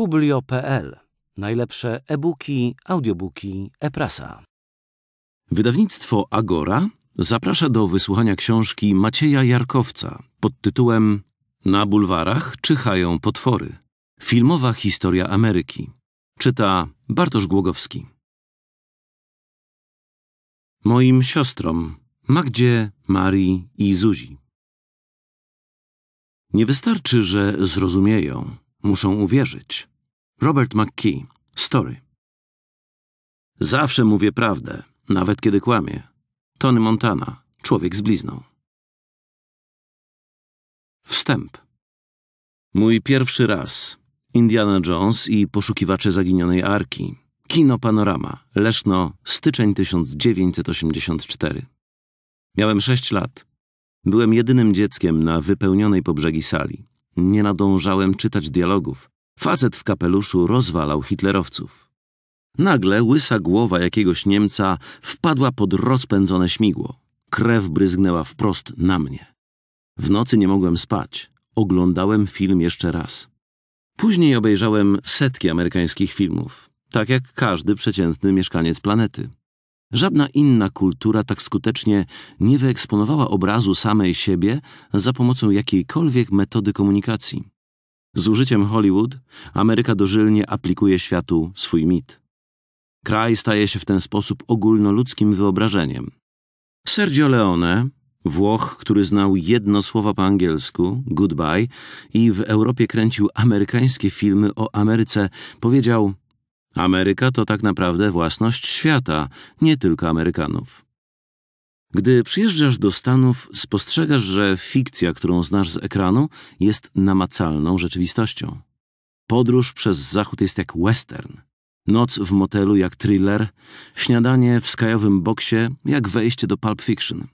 publio.pl. Najlepsze e-booki, audiobooki, e-prasa. Wydawnictwo Agora zaprasza do wysłuchania książki Macieja Jarkowca pod tytułem Na bulwarach czyhają potwory. Filmowa historia Ameryki. Czyta Bartosz Głogowski. Moim siostrom Magdzie, Marii i Zuzi. Nie wystarczy, że zrozumieją, muszą uwierzyć. Robert McKee. Story. Zawsze mówię prawdę, nawet kiedy kłamie. Tony Montana. Człowiek z blizną. Wstęp. Mój pierwszy raz. Indiana Jones i poszukiwacze zaginionej arki. Kino Panorama. Leszno, styczeń 1984. Miałem sześć lat. Byłem jedynym dzieckiem na wypełnionej po brzegi sali. Nie nadążałem czytać dialogów. Facet w kapeluszu rozwalał hitlerowców. Nagle łysa głowa jakiegoś Niemca wpadła pod rozpędzone śmigło. Krew bryzgnęła wprost na mnie. W nocy nie mogłem spać. Oglądałem film jeszcze raz. Później obejrzałem setki amerykańskich filmów, tak jak każdy przeciętny mieszkaniec planety. Żadna inna kultura tak skutecznie nie wyeksponowała obrazu samej siebie za pomocą jakiejkolwiek metody komunikacji. Z użyciem Hollywood Ameryka dożylnie aplikuje światu swój mit. Kraj staje się w ten sposób ogólnoludzkim wyobrażeniem. Sergio Leone, Włoch, który znał jedno słowo po angielsku, goodbye, i w Europie kręcił amerykańskie filmy o Ameryce, powiedział: Ameryka to tak naprawdę własność świata, nie tylko Amerykanów. Gdy przyjeżdżasz do Stanów, spostrzegasz, że fikcja, którą znasz z ekranu, jest namacalną rzeczywistością. Podróż przez zachód jest jak western. Noc w motelu jak thriller, śniadanie w skajowym boksie jak wejście do Pulp Fiction.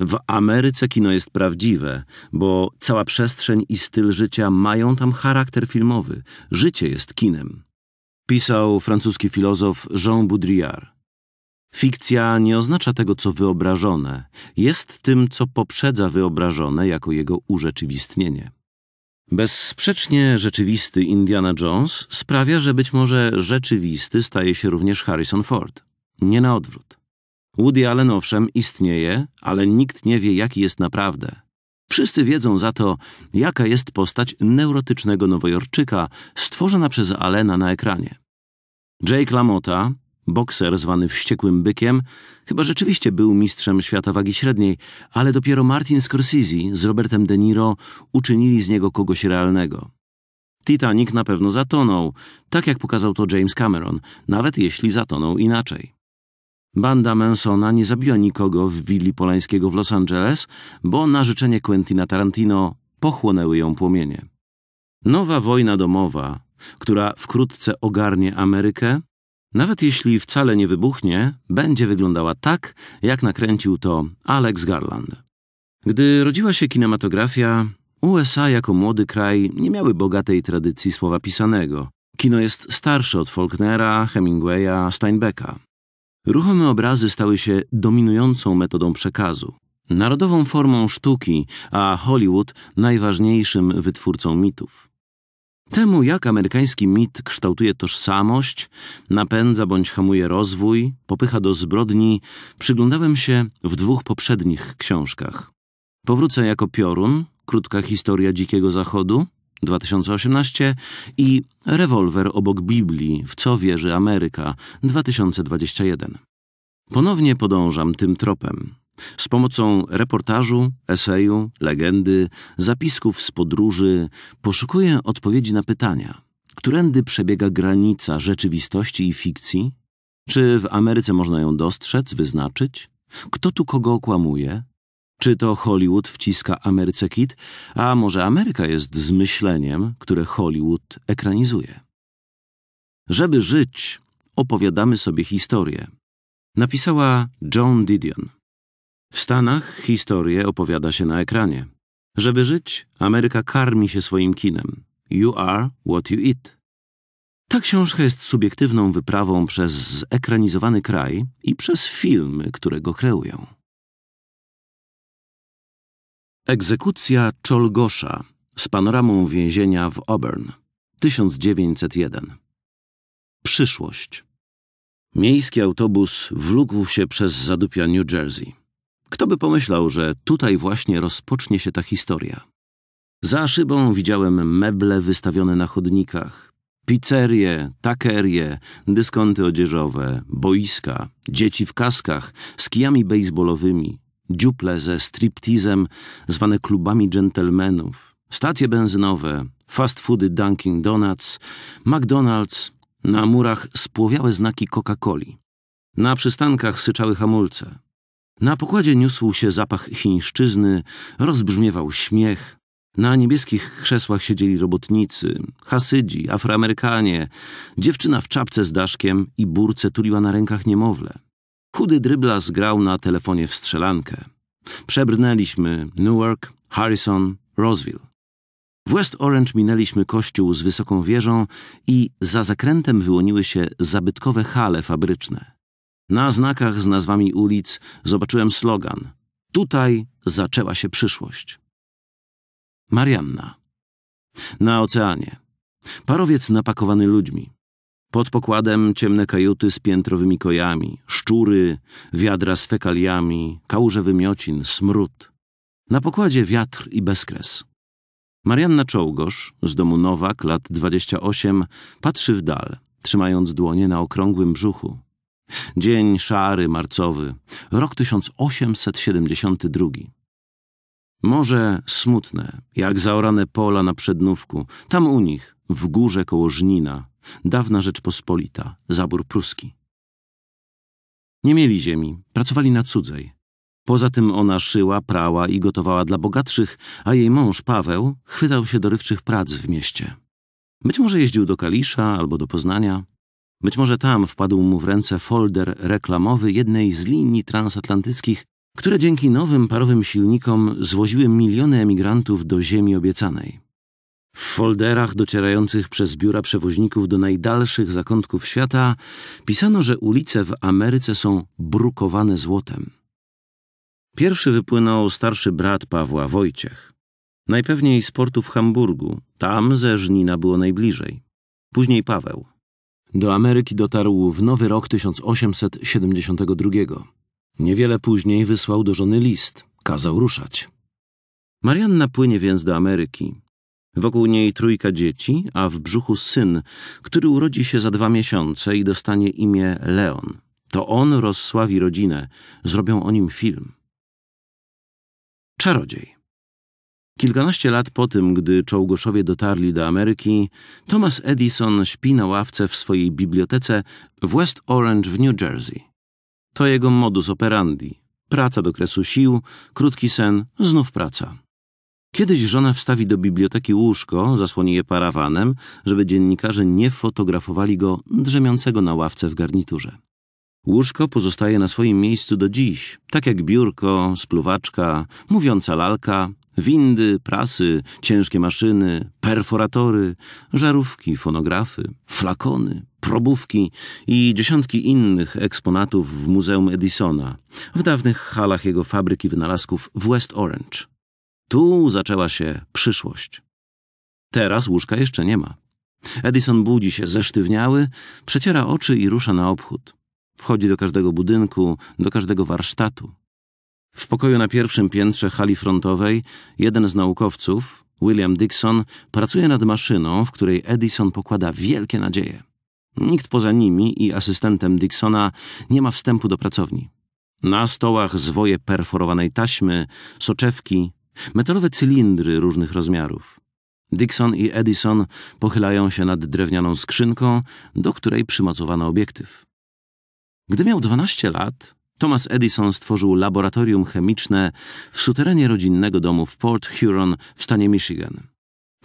W Ameryce kino jest prawdziwe, bo cała przestrzeń i styl życia mają tam charakter filmowy. Życie jest kinem. Pisał francuski filozof Jean Baudrillard. Fikcja nie oznacza tego, co wyobrażone, jest tym, co poprzedza wyobrażone jako jego urzeczywistnienie. Bezsprzecznie rzeczywisty Indiana Jones sprawia, że być może rzeczywisty staje się również Harrison Ford. Nie na odwrót. Woody Allen owszem istnieje, ale nikt nie wie, jaki jest naprawdę. Wszyscy wiedzą za to, jaka jest postać neurotycznego Nowojorczyka stworzona przez Allena na ekranie. Jake LaMotta, Bokser zwany wściekłym bykiem chyba rzeczywiście był mistrzem świata wagi średniej, ale dopiero Martin Scorsese z Robertem De Niro uczynili z niego kogoś realnego. Titanic na pewno zatonął, tak jak pokazał to James Cameron, nawet jeśli zatonął inaczej. Banda Mansona nie zabiła nikogo w willi Polańskiego w Los Angeles, bo na życzenie Quentina Tarantino pochłonęły ją płomienie. Nowa wojna domowa, która wkrótce ogarnie Amerykę, nawet jeśli wcale nie wybuchnie, będzie wyglądała tak, jak nakręcił to Alex Garland. Gdy rodziła się kinematografia, USA jako młody kraj nie miały bogatej tradycji słowa pisanego. Kino jest starsze od Faulknera, Hemingwaya, Steinbecka. Ruchome obrazy stały się dominującą metodą przekazu, narodową formą sztuki, a Hollywood najważniejszym wytwórcą mitów. Temu, jak amerykański mit kształtuje tożsamość, napędza bądź hamuje rozwój, popycha do zbrodni, przyglądałem się w dwóch poprzednich książkach. Powrócę jako piorun, krótka historia Dzikiego Zachodu, 2018 i Rewolwer obok Biblii, w co wierzy Ameryka, 2021. Ponownie podążam tym tropem. Z pomocą reportażu, eseju, legendy, zapisków z podróży poszukuję odpowiedzi na pytania, którędy przebiega granica rzeczywistości i fikcji? Czy w Ameryce można ją dostrzec, wyznaczyć? Kto tu kogo okłamuje? Czy to Hollywood wciska Ameryce kit, a może Ameryka jest zmyśleniem, które Hollywood ekranizuje? Żeby żyć, opowiadamy sobie historię. Napisała John Didion. W Stanach historię opowiada się na ekranie. Żeby żyć, Ameryka karmi się swoim kinem. You are what you eat. Ta książka jest subiektywną wyprawą przez zekranizowany kraj i przez filmy, które go kreują. Egzekucja Czolgosza z panoramą więzienia w Auburn 1901 Przyszłość Miejski autobus wlókł się przez zadupia New Jersey. Kto by pomyślał, że tutaj właśnie rozpocznie się ta historia? Za szybą widziałem meble wystawione na chodnikach, pizzerie, takerie, dyskonty odzieżowe, boiska, dzieci w kaskach z kijami baseballowymi, dziuple ze striptizem zwane klubami dżentelmenów, stacje benzynowe, fast foody Dunkin' Donuts, McDonald's, na murach spłowiałe znaki Coca-Coli. Na przystankach syczały hamulce. Na pokładzie niósł się zapach chińszczyzny, rozbrzmiewał śmiech. Na niebieskich krzesłach siedzieli robotnicy, hasydzi, afroamerykanie. Dziewczyna w czapce z daszkiem i burce tuliła na rękach niemowlę. Chudy dryblas grał na telefonie w strzelankę. Przebrnęliśmy Newark, Harrison, Roseville. W West Orange minęliśmy kościół z wysoką wieżą i za zakrętem wyłoniły się zabytkowe hale fabryczne. Na znakach z nazwami ulic zobaczyłem slogan: Tutaj zaczęła się przyszłość. Marianna. Na oceanie. Parowiec napakowany ludźmi. Pod pokładem ciemne kajuty z piętrowymi kojami, szczury, wiadra z fekaliami, kałuże wymiocin, smród. Na pokładzie wiatr i bezkres. Marianna Czołgosz z domu Nowak, lat 28, patrzy w dal, trzymając dłonie na okrągłym brzuchu, Dzień szary, marcowy, rok 1872. Morze smutne, jak zaorane pola na przednówku, tam u nich, w górze koło Żnina, dawna Rzeczpospolita, zabór pruski. Nie mieli ziemi, pracowali na cudzej. Poza tym ona szyła, prała i gotowała dla bogatszych, a jej mąż Paweł chwytał się dorywczych prac w mieście. Być może jeździł do Kalisza albo do Poznania. Być może tam wpadł mu w ręce folder reklamowy jednej z linii transatlantyckich, które dzięki nowym parowym silnikom zwoziły miliony emigrantów do ziemi obiecanej. W folderach docierających przez biura przewoźników do najdalszych zakątków świata pisano, że ulice w Ameryce są brukowane złotem. Pierwszy wypłynął starszy brat Pawła Wojciech. Najpewniej z portu w Hamburgu, tam ze Żnina było najbliżej. Później Paweł. Do Ameryki dotarł w nowy rok 1872. Niewiele później wysłał do żony list, kazał ruszać. Marianna płynie więc do Ameryki. Wokół niej trójka dzieci, a w brzuchu syn, który urodzi się za dwa miesiące i dostanie imię Leon. To on rozsławi rodzinę, zrobią o nim film. Czarodziej. Kilkanaście lat po tym, gdy czołgoszowie dotarli do Ameryki, Thomas Edison śpi na ławce w swojej bibliotece w West Orange w New Jersey. To jego modus operandi. Praca do kresu sił, krótki sen, znów praca. Kiedyś żona wstawi do biblioteki łóżko, zasłoni je parawanem, żeby dziennikarze nie fotografowali go drzemiącego na ławce w garniturze. Łóżko pozostaje na swoim miejscu do dziś, tak jak biurko, spluwaczka, mówiąca lalka, Windy, prasy, ciężkie maszyny, perforatory, żarówki, fonografy, flakony, probówki i dziesiątki innych eksponatów w Muzeum Edisona, w dawnych halach jego fabryki wynalazków w West Orange. Tu zaczęła się przyszłość. Teraz łóżka jeszcze nie ma. Edison budzi się zesztywniały, przeciera oczy i rusza na obchód. Wchodzi do każdego budynku, do każdego warsztatu. W pokoju na pierwszym piętrze hali frontowej jeden z naukowców, William Dixon, pracuje nad maszyną, w której Edison pokłada wielkie nadzieje. Nikt poza nimi i asystentem Dixona nie ma wstępu do pracowni. Na stołach zwoje perforowanej taśmy, soczewki, metalowe cylindry różnych rozmiarów. Dixon i Edison pochylają się nad drewnianą skrzynką, do której przymocowano obiektyw. Gdy miał 12 lat, Thomas Edison stworzył laboratorium chemiczne w suterenie rodzinnego domu w Port Huron w stanie Michigan.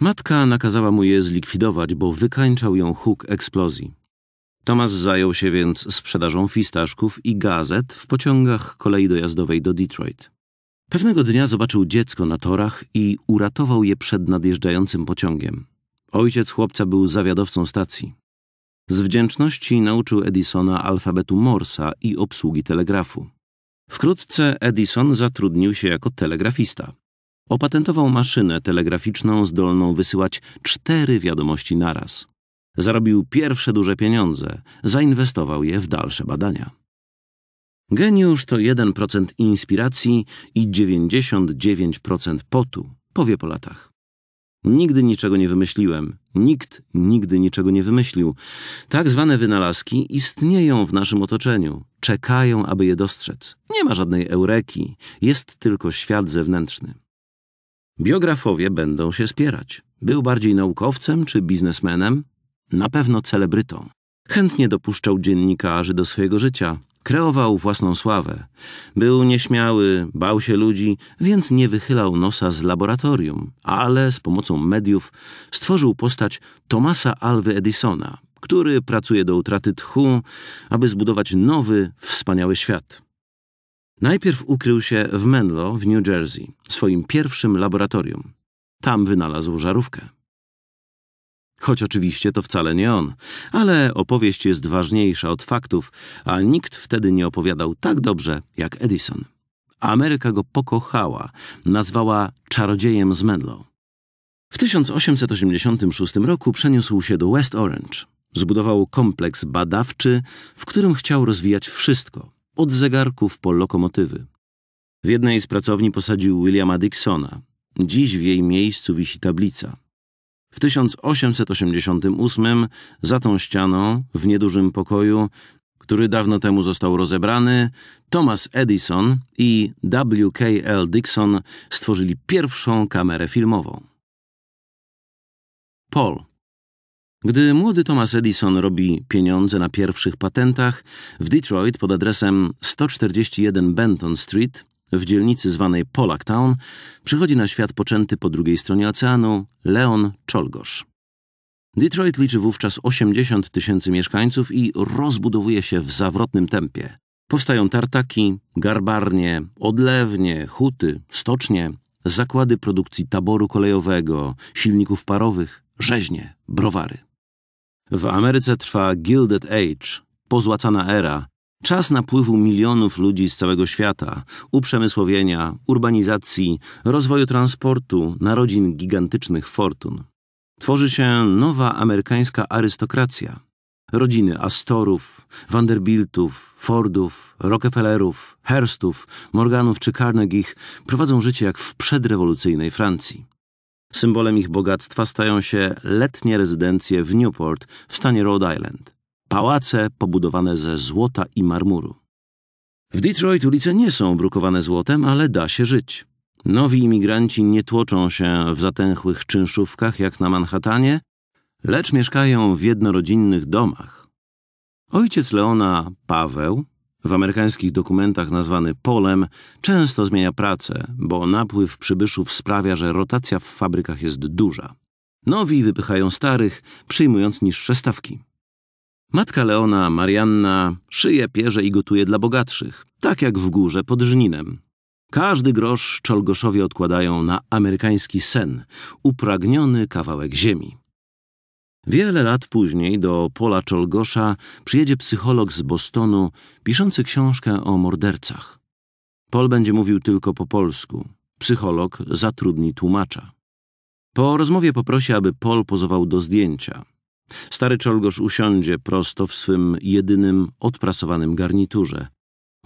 Matka nakazała mu je zlikwidować, bo wykańczał ją huk eksplozji. Thomas zajął się więc sprzedażą fistaszków i gazet w pociągach kolei dojazdowej do Detroit. Pewnego dnia zobaczył dziecko na torach i uratował je przed nadjeżdżającym pociągiem. Ojciec chłopca był zawiadowcą stacji. Z wdzięczności nauczył Edisona alfabetu Morsa i obsługi telegrafu. Wkrótce Edison zatrudnił się jako telegrafista. Opatentował maszynę telegraficzną zdolną wysyłać cztery wiadomości naraz. Zarobił pierwsze duże pieniądze, zainwestował je w dalsze badania. Geniusz to 1% inspiracji i 99% potu, powie po latach. Nigdy niczego nie wymyśliłem. Nikt nigdy niczego nie wymyślił. Tak zwane wynalazki istnieją w naszym otoczeniu. Czekają, aby je dostrzec. Nie ma żadnej eureki. Jest tylko świat zewnętrzny. Biografowie będą się spierać. Był bardziej naukowcem czy biznesmenem? Na pewno celebrytą. Chętnie dopuszczał dziennikarzy do swojego życia. Kreował własną sławę. Był nieśmiały, bał się ludzi, więc nie wychylał nosa z laboratorium, ale z pomocą mediów stworzył postać Thomasa Alwy Edisona, który pracuje do utraty tchu, aby zbudować nowy, wspaniały świat. Najpierw ukrył się w Menlo w New Jersey, swoim pierwszym laboratorium. Tam wynalazł żarówkę. Choć oczywiście to wcale nie on, ale opowieść jest ważniejsza od faktów, a nikt wtedy nie opowiadał tak dobrze jak Edison. Ameryka go pokochała, nazwała czarodziejem z Menlo. W 1886 roku przeniósł się do West Orange. Zbudował kompleks badawczy, w którym chciał rozwijać wszystko, od zegarków po lokomotywy. W jednej z pracowni posadził Williama Dixona. Dziś w jej miejscu wisi tablica – w 1888 za tą ścianą, w niedużym pokoju, który dawno temu został rozebrany, Thomas Edison i W.K.L. Dixon stworzyli pierwszą kamerę filmową. Paul. Gdy młody Thomas Edison robi pieniądze na pierwszych patentach, w Detroit pod adresem 141 Benton Street w dzielnicy zwanej Town przychodzi na świat poczęty po drugiej stronie oceanu Leon Czolgosz. Detroit liczy wówczas 80 tysięcy mieszkańców i rozbudowuje się w zawrotnym tempie. Powstają tartaki, garbarnie, odlewnie, huty, stocznie, zakłady produkcji taboru kolejowego, silników parowych, rzeźnie, browary. W Ameryce trwa Gilded Age, pozłacana era, Czas napływu milionów ludzi z całego świata, uprzemysłowienia, urbanizacji, rozwoju transportu, narodzin gigantycznych fortun. Tworzy się nowa amerykańska arystokracja. Rodziny Astorów, Vanderbiltów, Fordów, Rockefellerów, Hearstów, Morganów czy Carnegie'ch prowadzą życie jak w przedrewolucyjnej Francji. Symbolem ich bogactwa stają się letnie rezydencje w Newport w stanie Rhode Island pałace pobudowane ze złota i marmuru. W Detroit ulice nie są brukowane złotem, ale da się żyć. Nowi imigranci nie tłoczą się w zatęchłych czynszówkach jak na Manhattanie, lecz mieszkają w jednorodzinnych domach. Ojciec Leona, Paweł, w amerykańskich dokumentach nazwany Polem, często zmienia pracę, bo napływ przybyszów sprawia, że rotacja w fabrykach jest duża. Nowi wypychają starych, przyjmując niższe stawki. Matka Leona, Marianna, szyje, pierze i gotuje dla bogatszych, tak jak w górze pod żninem. Każdy grosz czolgoszowie odkładają na amerykański sen, upragniony kawałek ziemi. Wiele lat później do Pola Czolgosza przyjedzie psycholog z Bostonu, piszący książkę o mordercach. Pol będzie mówił tylko po polsku. Psycholog zatrudni tłumacza. Po rozmowie poprosi, aby Pol pozował do zdjęcia. Stary czolgosz usiądzie prosto w swym jedynym odprasowanym garniturze.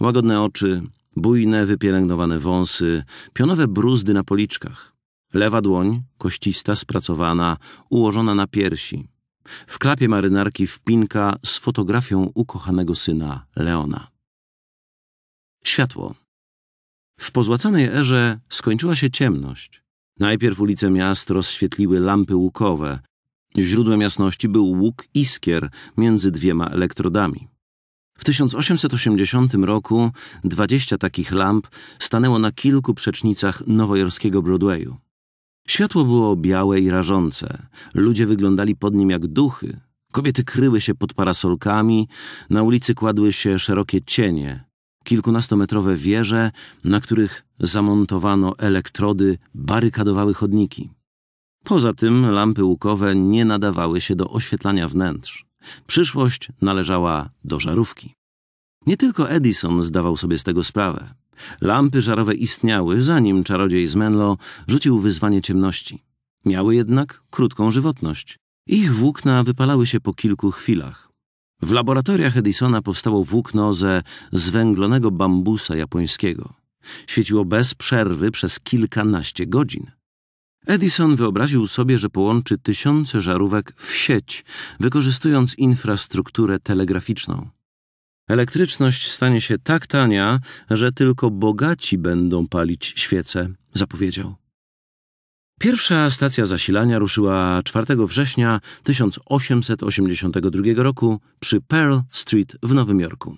Łagodne oczy, bujne, wypielęgnowane wąsy, pionowe bruzdy na policzkach. Lewa dłoń, koścista, spracowana, ułożona na piersi. W klapie marynarki wpinka z fotografią ukochanego syna Leona. Światło. W pozłacanej erze skończyła się ciemność. Najpierw ulice miast rozświetliły lampy łukowe, Źródłem jasności był łuk iskier między dwiema elektrodami. W 1880 roku 20 takich lamp stanęło na kilku przecznicach nowojorskiego Broadwayu. Światło było białe i rażące. Ludzie wyglądali pod nim jak duchy. Kobiety kryły się pod parasolkami, na ulicy kładły się szerokie cienie, kilkunastometrowe wieże, na których zamontowano elektrody, barykadowały chodniki. Poza tym lampy łukowe nie nadawały się do oświetlania wnętrz. Przyszłość należała do żarówki. Nie tylko Edison zdawał sobie z tego sprawę. Lampy żarowe istniały, zanim czarodziej z Menlo rzucił wyzwanie ciemności. Miały jednak krótką żywotność. Ich włókna wypalały się po kilku chwilach. W laboratoriach Edisona powstało włókno ze zwęglonego bambusa japońskiego. Świeciło bez przerwy przez kilkanaście godzin. Edison wyobraził sobie, że połączy tysiące żarówek w sieć, wykorzystując infrastrukturę telegraficzną. Elektryczność stanie się tak tania, że tylko bogaci będą palić świece, zapowiedział. Pierwsza stacja zasilania ruszyła 4 września 1882 roku przy Pearl Street w Nowym Jorku.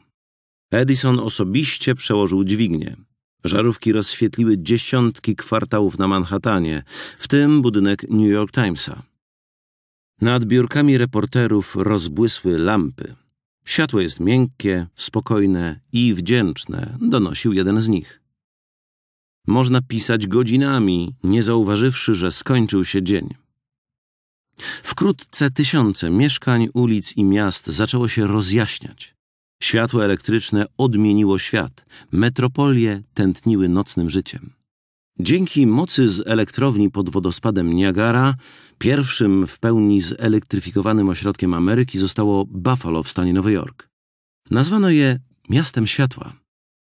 Edison osobiście przełożył dźwignię. Żarówki rozświetliły dziesiątki kwartałów na Manhattanie, w tym budynek New York Timesa. Nad biurkami reporterów rozbłysły lampy. Światło jest miękkie, spokojne i wdzięczne, donosił jeden z nich. Można pisać godzinami, nie zauważywszy, że skończył się dzień. Wkrótce tysiące mieszkań, ulic i miast zaczęło się rozjaśniać. Światło elektryczne odmieniło świat. Metropolie tętniły nocnym życiem. Dzięki mocy z elektrowni pod wodospadem Niagara, pierwszym w pełni zelektryfikowanym ośrodkiem Ameryki zostało Buffalo w stanie Nowy Jork. Nazwano je Miastem Światła.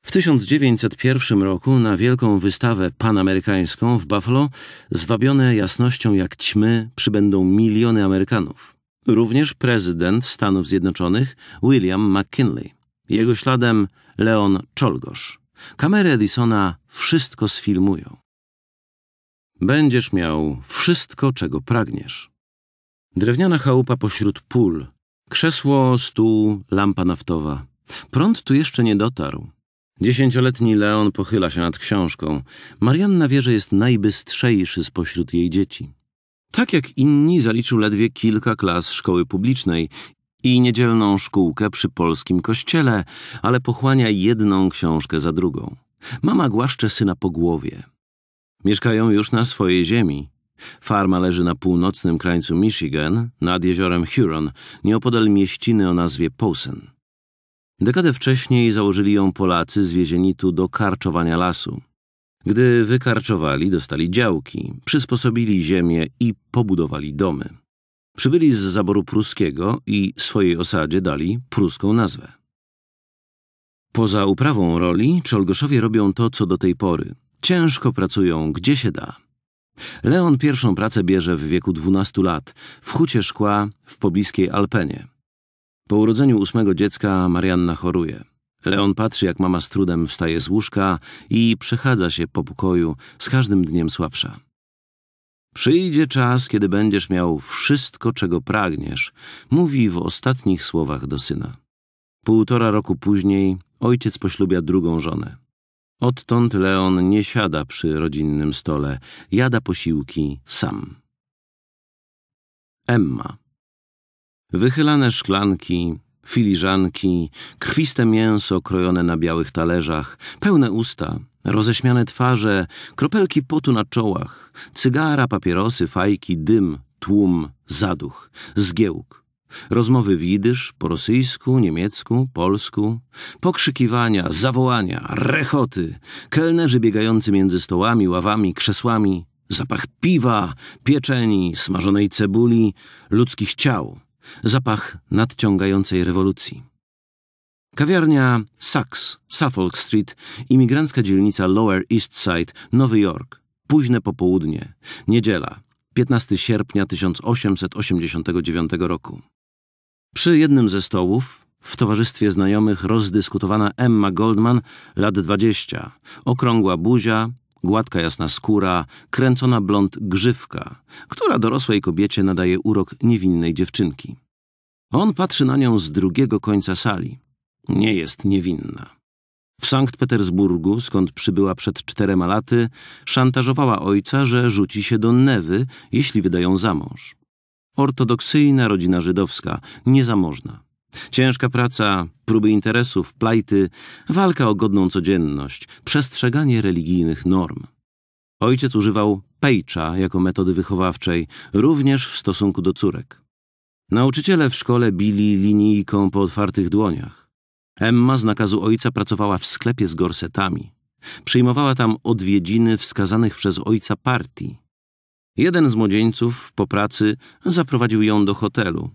W 1901 roku na wielką wystawę panamerykańską w Buffalo, zwabione jasnością jak ćmy, przybędą miliony Amerykanów. Również prezydent Stanów Zjednoczonych William McKinley. Jego śladem Leon Czolgosz. Kamery Edisona wszystko sfilmują. Będziesz miał wszystko, czego pragniesz. Drewniana chałupa pośród pól, krzesło, stół, lampa naftowa. Prąd tu jeszcze nie dotarł. Dziesięcioletni Leon pochyla się nad książką. Marianna wie, że jest najbystrzejszy spośród jej dzieci. Tak jak inni zaliczył ledwie kilka klas szkoły publicznej i niedzielną szkółkę przy polskim kościele, ale pochłania jedną książkę za drugą. Mama głaszcze syna po głowie. Mieszkają już na swojej ziemi. Farma leży na północnym krańcu Michigan, nad jeziorem Huron, nieopodal mieściny o nazwie Poulsen. Dekadę wcześniej założyli ją Polacy zwiezieni tu do karczowania lasu. Gdy wykarczowali, dostali działki, przysposobili ziemię i pobudowali domy. Przybyli z zaboru pruskiego i swojej osadzie dali pruską nazwę. Poza uprawą roli Czolgoszowie robią to, co do tej pory. Ciężko pracują, gdzie się da. Leon pierwszą pracę bierze w wieku 12 lat w hucie szkła w pobliskiej Alpenie. Po urodzeniu ósmego dziecka Marianna choruje. Leon patrzy, jak mama z trudem wstaje z łóżka i przechadza się po pokoju, z każdym dniem słabsza. Przyjdzie czas, kiedy będziesz miał wszystko, czego pragniesz, mówi w ostatnich słowach do syna. Półtora roku później ojciec poślubia drugą żonę. Odtąd Leon nie siada przy rodzinnym stole, jada posiłki sam. Emma. Wychylane szklanki, Filiżanki, krwiste mięso krojone na białych talerzach, pełne usta, roześmiane twarze, kropelki potu na czołach, cygara, papierosy, fajki, dym, tłum, zaduch, zgiełk. Rozmowy w po rosyjsku, niemiecku, polsku, pokrzykiwania, zawołania, rechoty, kelnerzy biegający między stołami, ławami, krzesłami, zapach piwa, pieczeni, smażonej cebuli, ludzkich ciał. Zapach nadciągającej rewolucji. Kawiarnia Saks, Suffolk Street, imigrancka dzielnica Lower East Side, Nowy Jork. Późne popołudnie, niedziela, 15 sierpnia 1889 roku. Przy jednym ze stołów, w towarzystwie znajomych rozdyskutowana Emma Goldman, lat 20, okrągła buzia, Gładka jasna skóra, kręcona blond grzywka, która dorosłej kobiecie nadaje urok niewinnej dziewczynki. On patrzy na nią z drugiego końca sali. Nie jest niewinna. W Sankt Petersburgu, skąd przybyła przed czterema laty, szantażowała ojca, że rzuci się do Newy, jeśli wydają za mąż. Ortodoksyjna rodzina żydowska, niezamożna. Ciężka praca, próby interesów, plajty, walka o godną codzienność, przestrzeganie religijnych norm. Ojciec używał pejcza jako metody wychowawczej, również w stosunku do córek. Nauczyciele w szkole bili linijką po otwartych dłoniach. Emma z nakazu ojca pracowała w sklepie z gorsetami. Przyjmowała tam odwiedziny wskazanych przez ojca partii. Jeden z młodzieńców po pracy zaprowadził ją do hotelu,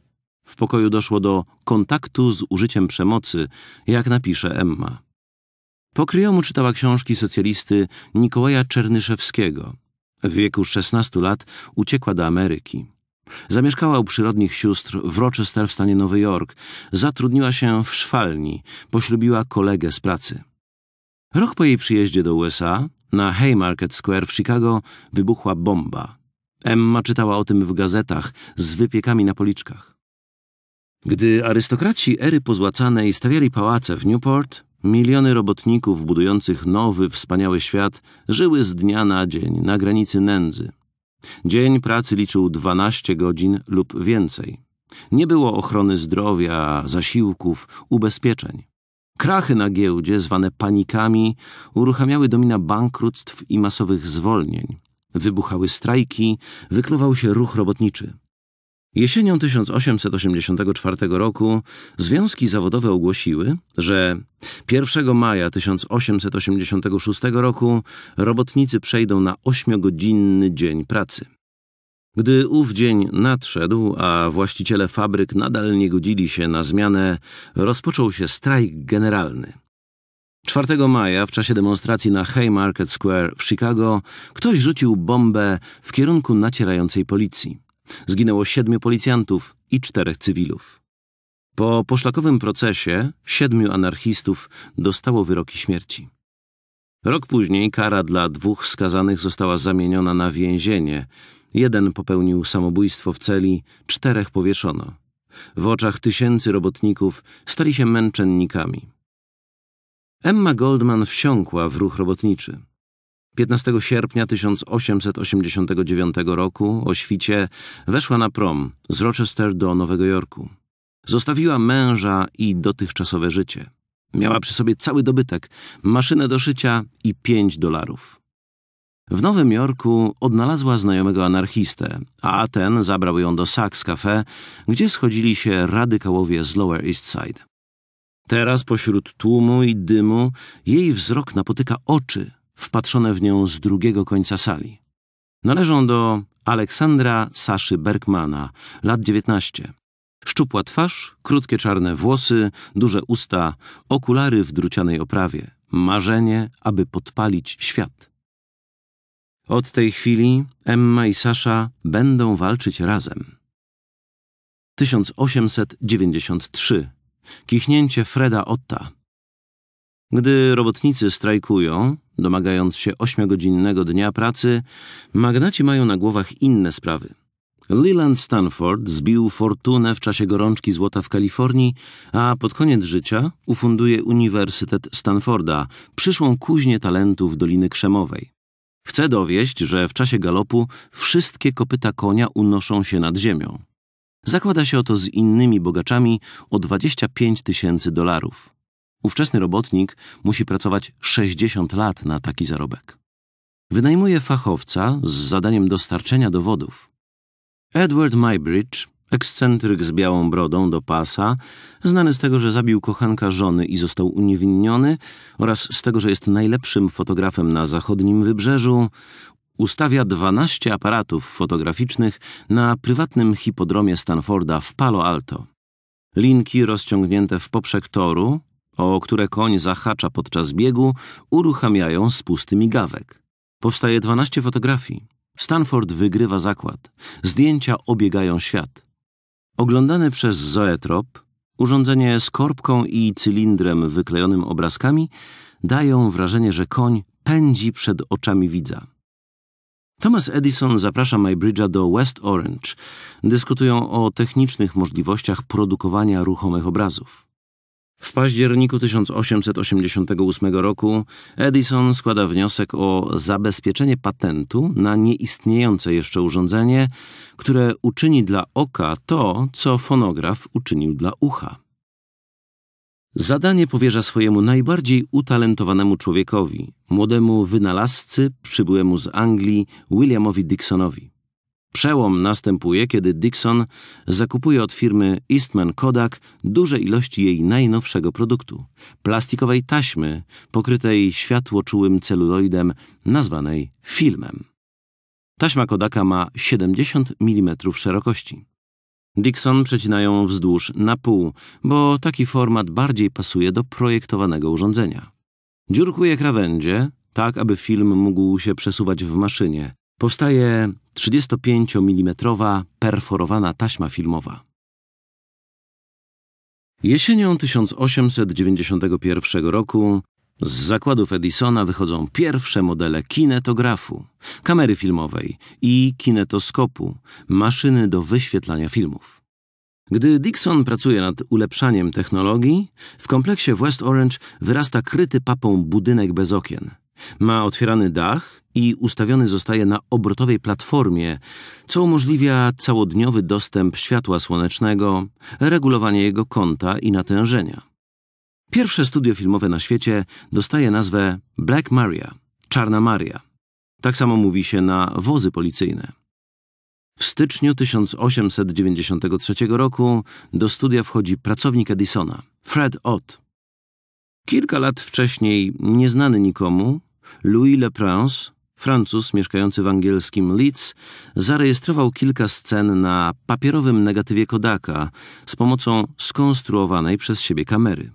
w pokoju doszło do kontaktu z użyciem przemocy, jak napisze Emma. Po kryjomu czytała książki socjalisty Nikołaja Czernyszewskiego. W wieku 16 lat uciekła do Ameryki. Zamieszkała u przyrodnich sióstr w Rochester w stanie Nowy Jork. Zatrudniła się w szwalni. Poślubiła kolegę z pracy. Rok po jej przyjeździe do USA na Haymarket Square w Chicago wybuchła bomba. Emma czytała o tym w gazetach z wypiekami na policzkach. Gdy arystokraci ery pozłacanej stawiali pałace w Newport, miliony robotników budujących nowy, wspaniały świat żyły z dnia na dzień na granicy nędzy. Dzień pracy liczył 12 godzin lub więcej. Nie było ochrony zdrowia, zasiłków, ubezpieczeń. Krachy na giełdzie, zwane panikami, uruchamiały domina bankructw i masowych zwolnień. Wybuchały strajki, wykluwał się ruch robotniczy. Jesienią 1884 roku związki zawodowe ogłosiły, że 1 maja 1886 roku robotnicy przejdą na ośmiogodzinny dzień pracy. Gdy ów dzień nadszedł, a właściciele fabryk nadal nie godzili się na zmianę, rozpoczął się strajk generalny. 4 maja w czasie demonstracji na Haymarket Square w Chicago ktoś rzucił bombę w kierunku nacierającej policji. Zginęło siedmiu policjantów i czterech cywilów. Po poszlakowym procesie siedmiu anarchistów dostało wyroki śmierci. Rok później kara dla dwóch skazanych została zamieniona na więzienie. Jeden popełnił samobójstwo w celi, czterech powieszono. W oczach tysięcy robotników stali się męczennikami. Emma Goldman wsiąkła w ruch robotniczy. 15 sierpnia 1889 roku o świcie weszła na prom z Rochester do Nowego Jorku. Zostawiła męża i dotychczasowe życie. Miała przy sobie cały dobytek, maszynę do szycia i 5 dolarów. W Nowym Jorku odnalazła znajomego anarchistę, a ten zabrał ją do Saks Cafe, gdzie schodzili się radykałowie z Lower East Side. Teraz pośród tłumu i dymu jej wzrok napotyka oczy – wpatrzone w nią z drugiego końca sali. Należą do Aleksandra Saszy Bergmana, lat 19. Szczupła twarz, krótkie czarne włosy, duże usta, okulary w drucianej oprawie. Marzenie, aby podpalić świat. Od tej chwili Emma i Sasza będą walczyć razem. 1893. Kichnięcie Freda Otta. Gdy robotnicy strajkują, domagając się ośmiogodzinnego dnia pracy, magnaci mają na głowach inne sprawy. Leland Stanford zbił fortunę w czasie gorączki złota w Kalifornii, a pod koniec życia ufunduje Uniwersytet Stanforda, przyszłą kuźnię talentów Doliny Krzemowej. Chce dowieść, że w czasie galopu wszystkie kopyta konia unoszą się nad ziemią. Zakłada się o to z innymi bogaczami o 25 tysięcy dolarów. Ówczesny robotnik musi pracować 60 lat na taki zarobek. Wynajmuje fachowca z zadaniem dostarczenia dowodów. Edward Mybridge, ekscentryk z białą brodą do pasa, znany z tego, że zabił kochanka żony i został uniewinniony, oraz z tego, że jest najlepszym fotografem na zachodnim wybrzeżu, ustawia 12 aparatów fotograficznych na prywatnym hipodromie Stanforda w Palo Alto. Linki rozciągnięte w poprzek toru, o które koń zahacza podczas biegu, uruchamiają spusty migawek. Powstaje 12 fotografii. Stanford wygrywa zakład. Zdjęcia obiegają świat. Oglądany przez zoetrop, urządzenie z korbką i cylindrem wyklejonym obrazkami dają wrażenie, że koń pędzi przed oczami widza. Thomas Edison zaprasza Maybridge'a do West Orange. Dyskutują o technicznych możliwościach produkowania ruchomych obrazów. W październiku 1888 roku Edison składa wniosek o zabezpieczenie patentu na nieistniejące jeszcze urządzenie, które uczyni dla oka to, co fonograf uczynił dla ucha. Zadanie powierza swojemu najbardziej utalentowanemu człowiekowi, młodemu wynalazcy przybyłemu z Anglii Williamowi Dixonowi. Przełom następuje, kiedy Dixon zakupuje od firmy Eastman Kodak duże ilości jej najnowszego produktu plastikowej taśmy pokrytej światłoczułym celuloidem, nazwanej filmem. Taśma Kodaka ma 70 mm szerokości. Dixon przecina ją wzdłuż na pół, bo taki format bardziej pasuje do projektowanego urządzenia. Dziurkuje krawędzie, tak aby film mógł się przesuwać w maszynie, powstaje 35 mm perforowana taśma filmowa. Jesienią 1891 roku z zakładów Edisona wychodzą pierwsze modele kinetografu, kamery filmowej i kinetoskopu, maszyny do wyświetlania filmów. Gdy Dixon pracuje nad ulepszaniem technologii, w kompleksie West Orange wyrasta kryty papą budynek bez okien – ma otwierany dach i ustawiony zostaje na obrotowej platformie, co umożliwia całodniowy dostęp światła słonecznego, regulowanie jego kąta i natężenia. Pierwsze studio filmowe na świecie dostaje nazwę Black Maria, Czarna Maria. Tak samo mówi się na wozy policyjne. W styczniu 1893 roku do studia wchodzi pracownik Edisona, Fred Ott. Kilka lat wcześniej, nieznany nikomu, Louis Le Prince, Francuz mieszkający w angielskim Leeds, zarejestrował kilka scen na papierowym negatywie Kodaka z pomocą skonstruowanej przez siebie kamery.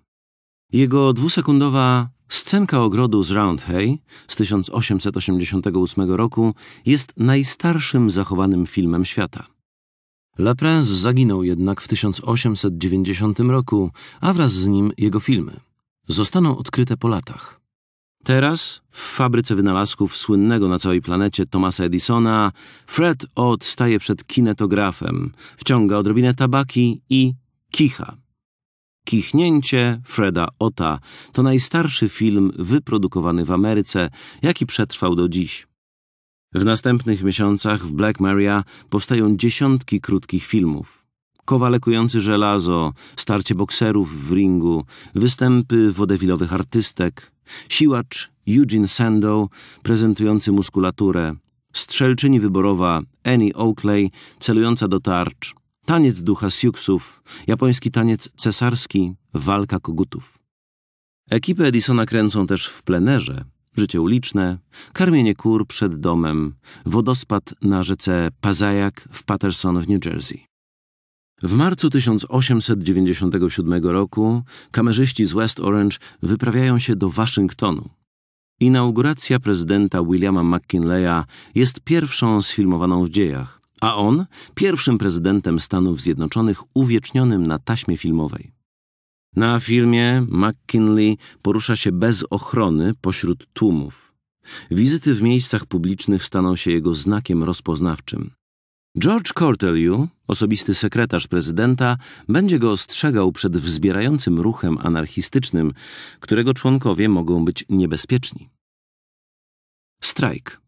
Jego dwusekundowa Scenka ogrodu z Roundhay z 1888 roku jest najstarszym zachowanym filmem świata. Le Prince zaginął jednak w 1890 roku, a wraz z nim jego filmy. Zostaną odkryte po latach. Teraz w fabryce wynalazków słynnego na całej planecie Thomasa Edisona Fred Ott staje przed kinetografem, wciąga odrobinę tabaki i kicha. Kichnięcie Freda Ota to najstarszy film wyprodukowany w Ameryce, jaki przetrwał do dziś. W następnych miesiącach w Black Maria powstają dziesiątki krótkich filmów kowalekujący żelazo, starcie bokserów w ringu, występy wodewilowych artystek, siłacz Eugene Sandow prezentujący muskulaturę, strzelczyni wyborowa Annie Oakley celująca do tarcz, taniec ducha Siuxów, japoński taniec cesarski, walka kogutów. Ekipę Edisona kręcą też w plenerze, życie uliczne, karmienie kur przed domem, wodospad na rzece Pazajak w Patterson w New Jersey. W marcu 1897 roku kamerzyści z West Orange wyprawiają się do Waszyngtonu. Inauguracja prezydenta Williama McKinleya jest pierwszą sfilmowaną w dziejach, a on pierwszym prezydentem Stanów Zjednoczonych uwiecznionym na taśmie filmowej. Na filmie McKinley porusza się bez ochrony pośród tłumów. Wizyty w miejscach publicznych staną się jego znakiem rozpoznawczym. George Cortelyou, osobisty sekretarz prezydenta, będzie go ostrzegał przed wzbierającym ruchem anarchistycznym, którego członkowie mogą być niebezpieczni. Strajk.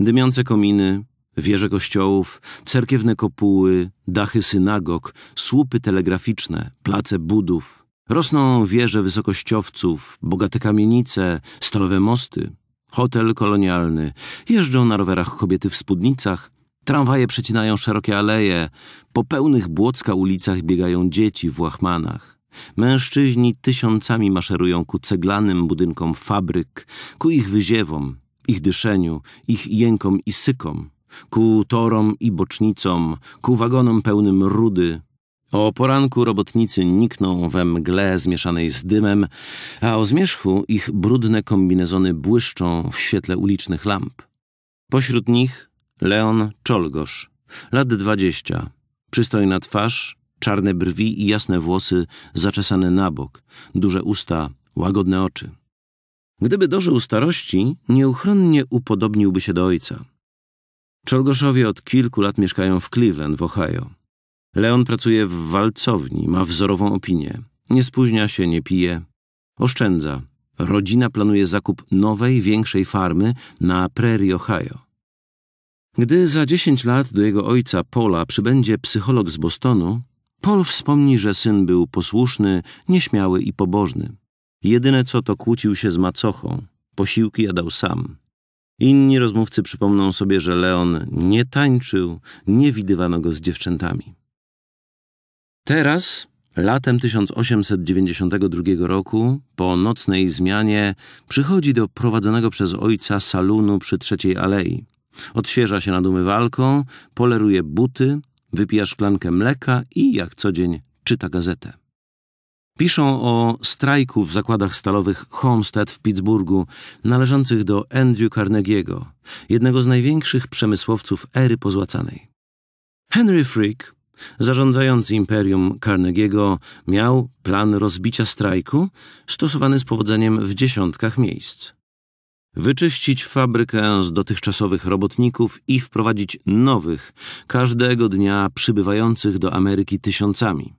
Dymiące kominy, wieże kościołów, cerkiewne kopuły, dachy synagog, słupy telegraficzne, place budów. Rosną wieże wysokościowców, bogate kamienice, stalowe mosty, hotel kolonialny. Jeżdżą na rowerach kobiety w spódnicach – Tramwaje przecinają szerokie aleje, po pełnych błocka ulicach biegają dzieci w łachmanach. Mężczyźni tysiącami maszerują ku ceglanym budynkom fabryk, ku ich wyziewom, ich dyszeniu, ich jękom i sykom, ku torom i bocznicom, ku wagonom pełnym rudy. O poranku robotnicy nikną we mgle zmieszanej z dymem, a o zmierzchu ich brudne kombinezony błyszczą w świetle ulicznych lamp. Pośród nich Leon Czolgosz, lat dwadzieścia. Przystojna twarz, czarne brwi i jasne włosy zaczesane na bok, duże usta, łagodne oczy. Gdyby dożył starości, nieuchronnie upodobniłby się do ojca. Czolgoszowie od kilku lat mieszkają w Cleveland w Ohio. Leon pracuje w walcowni, ma wzorową opinię. Nie spóźnia się, nie pije. Oszczędza. Rodzina planuje zakup nowej, większej farmy na Prairie, Ohio. Gdy za 10 lat do jego ojca Pola przybędzie psycholog z Bostonu, Paul wspomni, że syn był posłuszny, nieśmiały i pobożny. Jedyne co to kłócił się z macochą, posiłki jadał sam. Inni rozmówcy przypomną sobie, że Leon nie tańczył, nie widywano go z dziewczętami. Teraz, latem 1892 roku, po nocnej zmianie, przychodzi do prowadzonego przez ojca salonu przy trzeciej alei – Odświeża się nad umywalką, poleruje buty, wypija szklankę mleka i, jak co dzień, czyta gazetę. Piszą o strajku w zakładach stalowych Homestead w Pittsburghu, należących do Andrew Carnegiego, jednego z największych przemysłowców ery pozłacanej. Henry Frick, zarządzający imperium Carnegiego, miał plan rozbicia strajku stosowany z powodzeniem w dziesiątkach miejsc. Wyczyścić fabrykę z dotychczasowych robotników i wprowadzić nowych, każdego dnia przybywających do Ameryki tysiącami.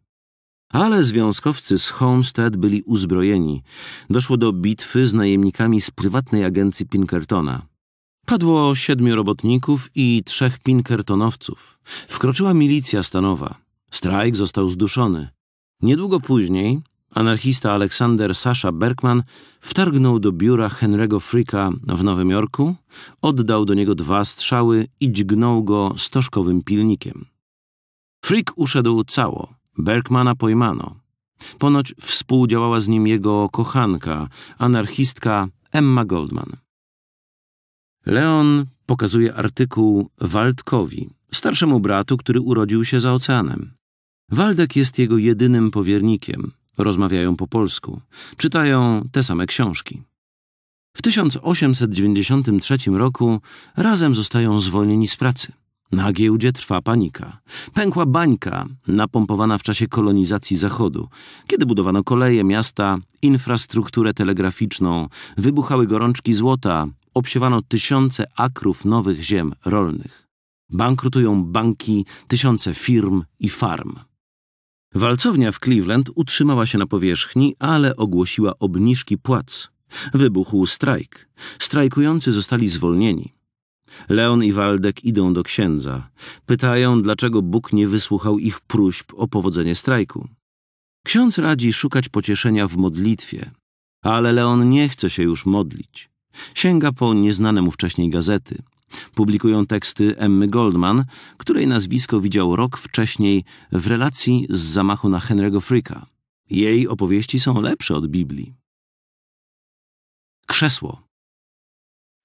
Ale związkowcy z Homestead byli uzbrojeni. Doszło do bitwy z najemnikami z prywatnej agencji Pinkertona. Padło siedmiu robotników i trzech Pinkertonowców. Wkroczyła milicja stanowa. Strajk został zduszony. Niedługo później Anarchista Aleksander Sasha Berkman wtargnął do biura Henry'ego Fricka w Nowym Jorku, oddał do niego dwa strzały i dźgnął go stożkowym pilnikiem. Frick uszedł cało, Berkmana pojmano. Ponoć współdziałała z nim jego kochanka, anarchistka Emma Goldman. Leon pokazuje artykuł Waldkowi, starszemu bratu, który urodził się za oceanem. Waldek jest jego jedynym powiernikiem – rozmawiają po polsku, czytają te same książki. W 1893 roku razem zostają zwolnieni z pracy. Na giełdzie trwa panika. Pękła bańka, napompowana w czasie kolonizacji Zachodu, kiedy budowano koleje, miasta, infrastrukturę telegraficzną, wybuchały gorączki złota, obsiewano tysiące akrów nowych ziem rolnych. Bankrutują banki, tysiące firm i farm. Walcownia w Cleveland utrzymała się na powierzchni, ale ogłosiła obniżki płac. Wybuchł strajk. Strajkujący zostali zwolnieni. Leon i Waldek idą do księdza. Pytają, dlaczego Bóg nie wysłuchał ich próśb o powodzenie strajku. Ksiądz radzi szukać pocieszenia w modlitwie, ale Leon nie chce się już modlić. Sięga po nieznane mu wcześniej gazety. Publikują teksty Emmy Goldman, której nazwisko widział rok wcześniej w relacji z zamachu na Henry'ego Fricka. Jej opowieści są lepsze od Biblii. Krzesło.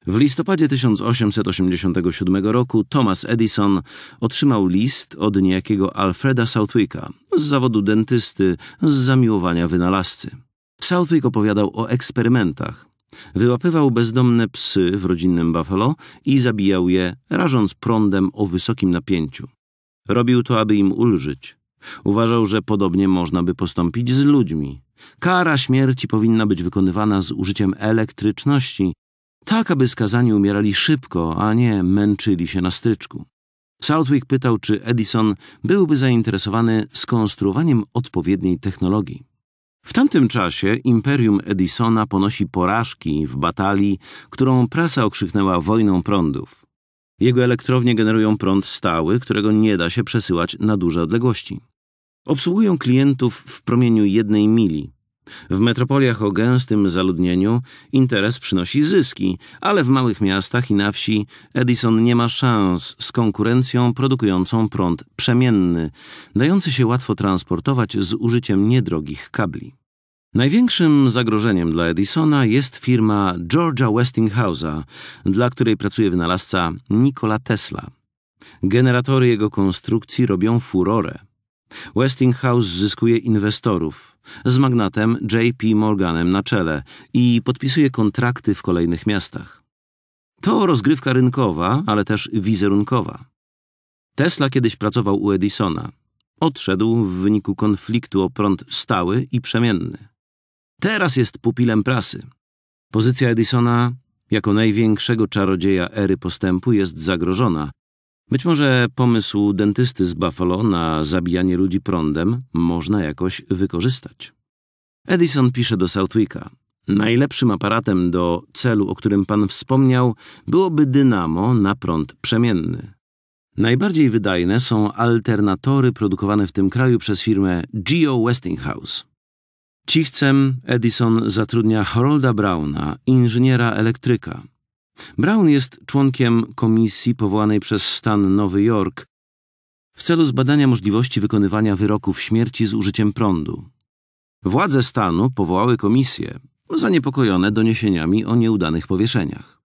W listopadzie 1887 roku Thomas Edison otrzymał list od niejakiego Alfreda Southwicka z zawodu dentysty z zamiłowania wynalazcy. Southwick opowiadał o eksperymentach, Wyłapywał bezdomne psy w rodzinnym Buffalo i zabijał je, rażąc prądem o wysokim napięciu. Robił to, aby im ulżyć. Uważał, że podobnie można by postąpić z ludźmi. Kara śmierci powinna być wykonywana z użyciem elektryczności, tak aby skazani umierali szybko, a nie męczyli się na stryczku. Southwick pytał, czy Edison byłby zainteresowany skonstruowaniem odpowiedniej technologii. W tamtym czasie imperium Edisona ponosi porażki w batalii, którą prasa okrzyknęła wojną prądów. Jego elektrownie generują prąd stały, którego nie da się przesyłać na duże odległości. Obsługują klientów w promieniu jednej mili, w metropoliach o gęstym zaludnieniu interes przynosi zyski, ale w małych miastach i na wsi Edison nie ma szans z konkurencją produkującą prąd przemienny, dający się łatwo transportować z użyciem niedrogich kabli. Największym zagrożeniem dla Edisona jest firma Georgia Westinghouse'a, dla której pracuje wynalazca Nikola Tesla. Generatory jego konstrukcji robią furorę. Westinghouse zyskuje inwestorów z magnatem JP Morganem na czele i podpisuje kontrakty w kolejnych miastach. To rozgrywka rynkowa, ale też wizerunkowa. Tesla kiedyś pracował u Edisona. Odszedł w wyniku konfliktu o prąd stały i przemienny. Teraz jest pupilem prasy. Pozycja Edisona jako największego czarodzieja ery postępu jest zagrożona, być może pomysł dentysty z Buffalo na zabijanie ludzi prądem można jakoś wykorzystać. Edison pisze do Southwicka. Najlepszym aparatem do celu, o którym pan wspomniał, byłoby dynamo na prąd przemienny. Najbardziej wydajne są alternatory produkowane w tym kraju przez firmę Geo Westinghouse. Cichcem Edison zatrudnia Harolda Browna, inżyniera elektryka. Brown jest członkiem komisji powołanej przez stan Nowy Jork w celu zbadania możliwości wykonywania wyroków śmierci z użyciem prądu. Władze stanu powołały komisję, zaniepokojone doniesieniami o nieudanych powieszeniach.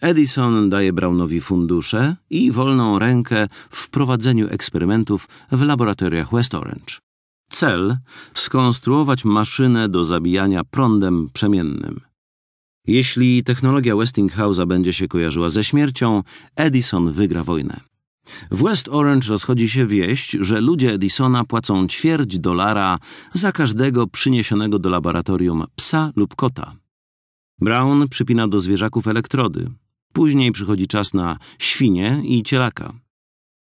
Edison daje Brownowi fundusze i wolną rękę w prowadzeniu eksperymentów w laboratoriach West Orange. Cel – skonstruować maszynę do zabijania prądem przemiennym – jeśli technologia Westinghouse'a będzie się kojarzyła ze śmiercią, Edison wygra wojnę. W West Orange rozchodzi się wieść, że ludzie Edisona płacą ćwierć dolara za każdego przyniesionego do laboratorium psa lub kota. Brown przypina do zwierzaków elektrody. Później przychodzi czas na świnie i cielaka.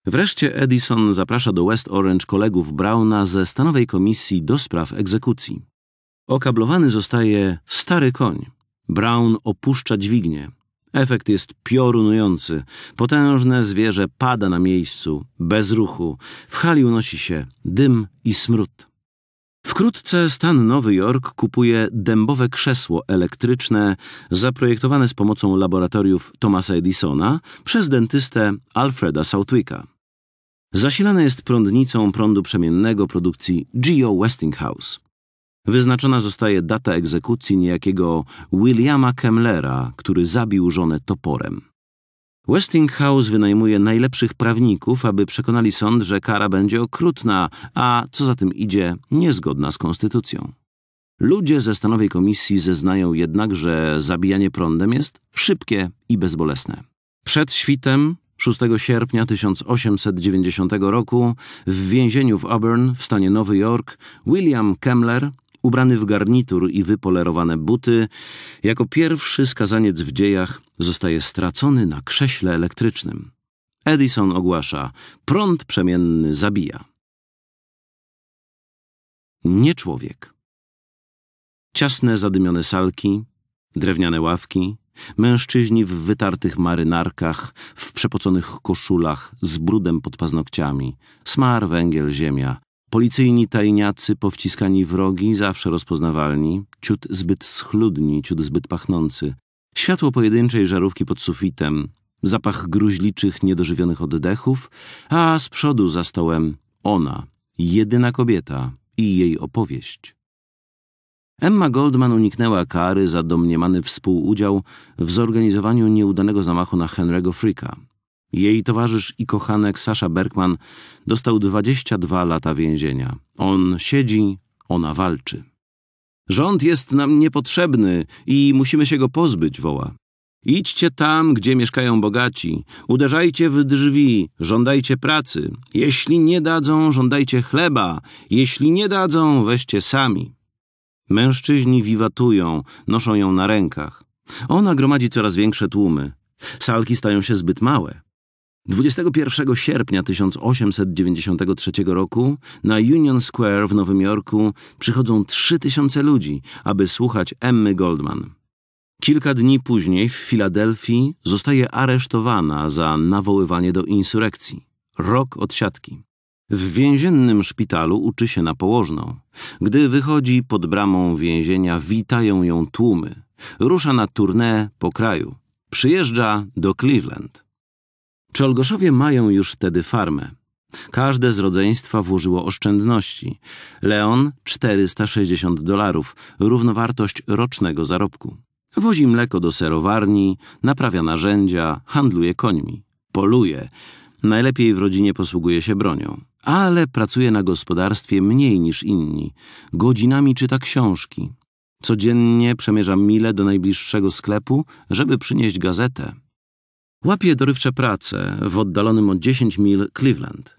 Wreszcie Edison zaprasza do West Orange kolegów Browna ze Stanowej Komisji do Spraw Egzekucji. Okablowany zostaje stary koń – Brown opuszcza dźwignię. Efekt jest piorunujący. Potężne zwierzę pada na miejscu, bez ruchu. W hali unosi się dym i smród. Wkrótce stan Nowy Jork kupuje dębowe krzesło elektryczne zaprojektowane z pomocą laboratoriów Thomasa Edisona przez dentystę Alfreda Southwicka. Zasilane jest prądnicą prądu przemiennego produkcji Geo Westinghouse wyznaczona zostaje data egzekucji niejakiego Williama Kemlera, który zabił żonę toporem. Westinghouse wynajmuje najlepszych prawników, aby przekonali sąd, że kara będzie okrutna, a co za tym idzie, niezgodna z konstytucją. Ludzie ze stanowej komisji zeznają jednak, że zabijanie prądem jest szybkie i bezbolesne. Przed świtem 6 sierpnia 1890 roku w więzieniu w Auburn w stanie Nowy Jork William Kemmler ubrany w garnitur i wypolerowane buty, jako pierwszy skazaniec w dziejach zostaje stracony na krześle elektrycznym. Edison ogłasza: prąd przemienny zabija. Nie człowiek. Ciasne, zadymione salki, drewniane ławki, mężczyźni w wytartych marynarkach, w przepoconych koszulach, z brudem pod paznokciami, smar, węgiel, ziemia, Policyjni tajniacy, powciskani wrogi, zawsze rozpoznawalni, ciut zbyt schludni, ciut zbyt pachnący. Światło pojedynczej żarówki pod sufitem, zapach gruźliczych, niedożywionych oddechów, a z przodu za stołem ona, jedyna kobieta i jej opowieść. Emma Goldman uniknęła kary za domniemany współudział w zorganizowaniu nieudanego zamachu na Henry'ego Fricka. Jej towarzysz i kochanek Sasza Bergman dostał 22 lata więzienia. On siedzi, ona walczy. Rząd jest nam niepotrzebny i musimy się go pozbyć, woła. Idźcie tam, gdzie mieszkają bogaci, uderzajcie w drzwi, żądajcie pracy. Jeśli nie dadzą, żądajcie chleba, jeśli nie dadzą, weźcie sami. Mężczyźni wiwatują, noszą ją na rękach. Ona gromadzi coraz większe tłumy. Salki stają się zbyt małe. 21 sierpnia 1893 roku na Union Square w Nowym Jorku przychodzą 3000 ludzi, aby słuchać Emmy Goldman. Kilka dni później w Filadelfii zostaje aresztowana za nawoływanie do insurekcji. Rok odsiadki. W więziennym szpitalu uczy się na położną. Gdy wychodzi pod bramą więzienia, witają ją tłumy. Rusza na tournée po kraju. Przyjeżdża do Cleveland. Czolgoszowie mają już wtedy farmę. Każde z rodzeństwa włożyło oszczędności. Leon 460 dolarów, równowartość rocznego zarobku. Wozi mleko do serowarni, naprawia narzędzia, handluje końmi. Poluje. Najlepiej w rodzinie posługuje się bronią. Ale pracuje na gospodarstwie mniej niż inni. Godzinami czyta książki. Codziennie przemierza mile do najbliższego sklepu, żeby przynieść gazetę. Łapie dorywcze prace w oddalonym o 10 mil Cleveland.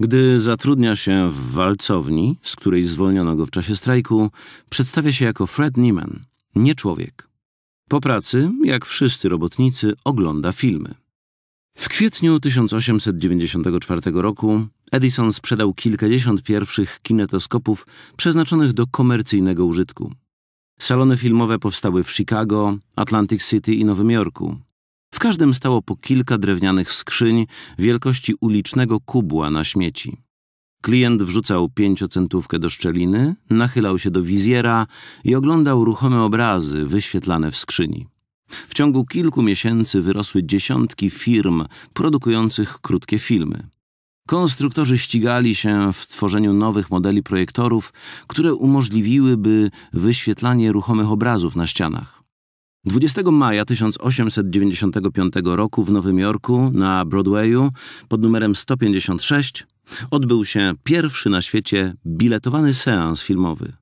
Gdy zatrudnia się w walcowni, z której zwolniono go w czasie strajku, przedstawia się jako Fred Nieman, nie człowiek. Po pracy, jak wszyscy robotnicy, ogląda filmy. W kwietniu 1894 roku Edison sprzedał kilkadziesiąt pierwszych kinetoskopów przeznaczonych do komercyjnego użytku. Salony filmowe powstały w Chicago, Atlantic City i Nowym Jorku, w każdym stało po kilka drewnianych skrzyń wielkości ulicznego kubła na śmieci. Klient wrzucał pięciocentówkę do szczeliny, nachylał się do wizjera i oglądał ruchome obrazy wyświetlane w skrzyni. W ciągu kilku miesięcy wyrosły dziesiątki firm produkujących krótkie filmy. Konstruktorzy ścigali się w tworzeniu nowych modeli projektorów, które umożliwiłyby wyświetlanie ruchomych obrazów na ścianach. 20 maja 1895 roku w Nowym Jorku na Broadwayu pod numerem 156 odbył się pierwszy na świecie biletowany seans filmowy.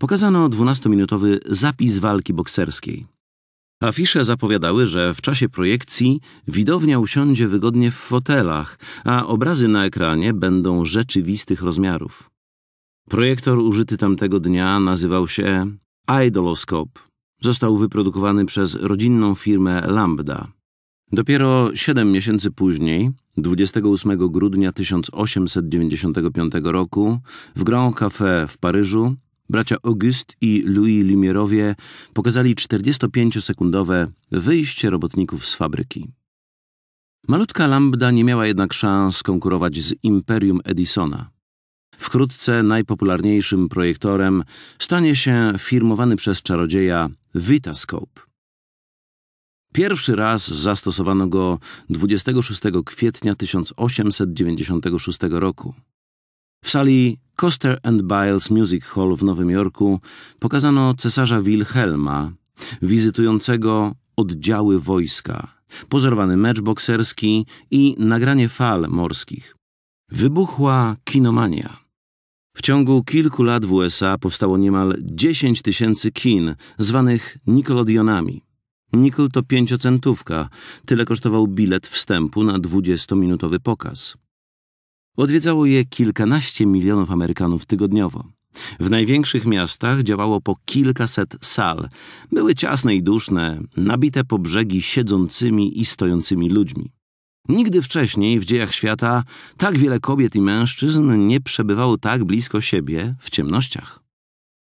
Pokazano 12-minutowy zapis walki bokserskiej. Afisze zapowiadały, że w czasie projekcji widownia usiądzie wygodnie w fotelach, a obrazy na ekranie będą rzeczywistych rozmiarów. Projektor użyty tamtego dnia nazywał się Idoloscope. Został wyprodukowany przez rodzinną firmę Lambda. Dopiero 7 miesięcy później, 28 grudnia 1895 roku, w Grand Café w Paryżu, bracia Auguste i Louis Limierowie pokazali 45-sekundowe wyjście robotników z fabryki. Malutka Lambda nie miała jednak szans konkurować z imperium Edisona – Wkrótce najpopularniejszym projektorem stanie się firmowany przez czarodzieja Vitascope. Pierwszy raz zastosowano go 26 kwietnia 1896 roku. W sali Coster and Biles Music Hall w Nowym Jorku pokazano cesarza Wilhelma, wizytującego oddziały wojska, pozorowany mecz bokserski i nagranie fal morskich. Wybuchła kinomania. W ciągu kilku lat w USA powstało niemal 10 tysięcy kin, zwanych Nickelodeonami. Nickel to pięciocentówka, tyle kosztował bilet wstępu na 20-minutowy pokaz. Odwiedzało je kilkanaście milionów Amerykanów tygodniowo. W największych miastach działało po kilkaset sal. Były ciasne i duszne, nabite po brzegi siedzącymi i stojącymi ludźmi. Nigdy wcześniej w dziejach świata tak wiele kobiet i mężczyzn nie przebywało tak blisko siebie w ciemnościach.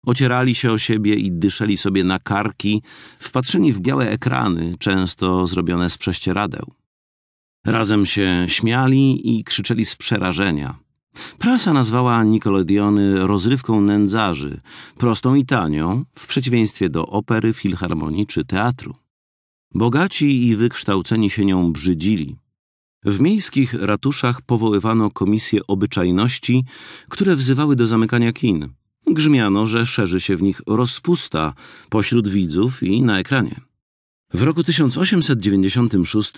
Ocierali się o siebie i dyszeli sobie na karki, wpatrzeni w białe ekrany, często zrobione z prześcieradeł. Razem się śmiali i krzyczeli z przerażenia. Prasa nazwała Nikolodiony rozrywką nędzarzy, prostą i tanią, w przeciwieństwie do opery, filharmonii czy teatru. Bogaci i wykształceni się nią brzydzili, w miejskich ratuszach powoływano komisje obyczajności, które wzywały do zamykania kin. Grzmiano, że szerzy się w nich rozpusta pośród widzów i na ekranie. W roku 1896,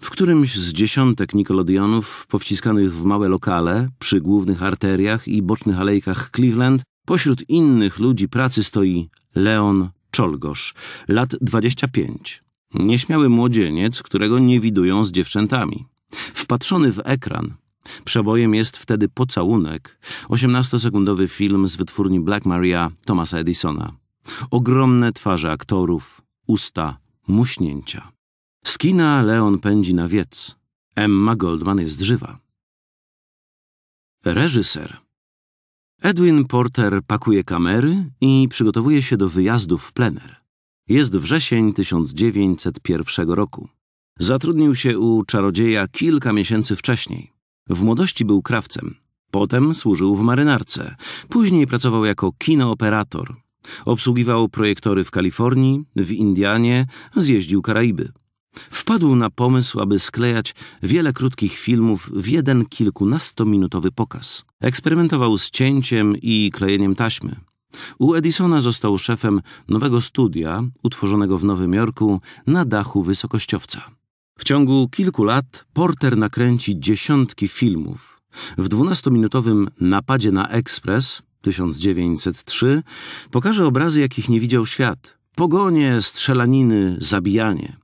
w którymś z dziesiątek Nikolodionów powciskanych w małe lokale, przy głównych arteriach i bocznych alejkach Cleveland, pośród innych ludzi pracy stoi Leon Czolgosz, lat 25. Nieśmiały młodzieniec, którego nie widują z dziewczętami. Wpatrzony w ekran, przebojem jest wtedy pocałunek, 18-sekundowy film z wytwórni Black Maria Thomasa Edisona. Ogromne twarze aktorów, usta, muśnięcia. Z kina Leon pędzi na wiec. Emma Goldman jest żywa. Reżyser Edwin Porter pakuje kamery i przygotowuje się do wyjazdu w plener. Jest wrzesień 1901 roku. Zatrudnił się u czarodzieja kilka miesięcy wcześniej. W młodości był krawcem, potem służył w marynarce, później pracował jako kinooperator. Obsługiwał projektory w Kalifornii, w Indianie, zjeździł Karaiby. Wpadł na pomysł, aby sklejać wiele krótkich filmów w jeden kilkunastominutowy pokaz. Eksperymentował z cięciem i klejeniem taśmy. U Edisona został szefem nowego studia utworzonego w Nowym Jorku na dachu wysokościowca. W ciągu kilku lat Porter nakręci dziesiątki filmów. W dwunastominutowym Napadzie na Ekspres 1903 pokaże obrazy, jakich nie widział świat. Pogonie, strzelaniny, zabijanie.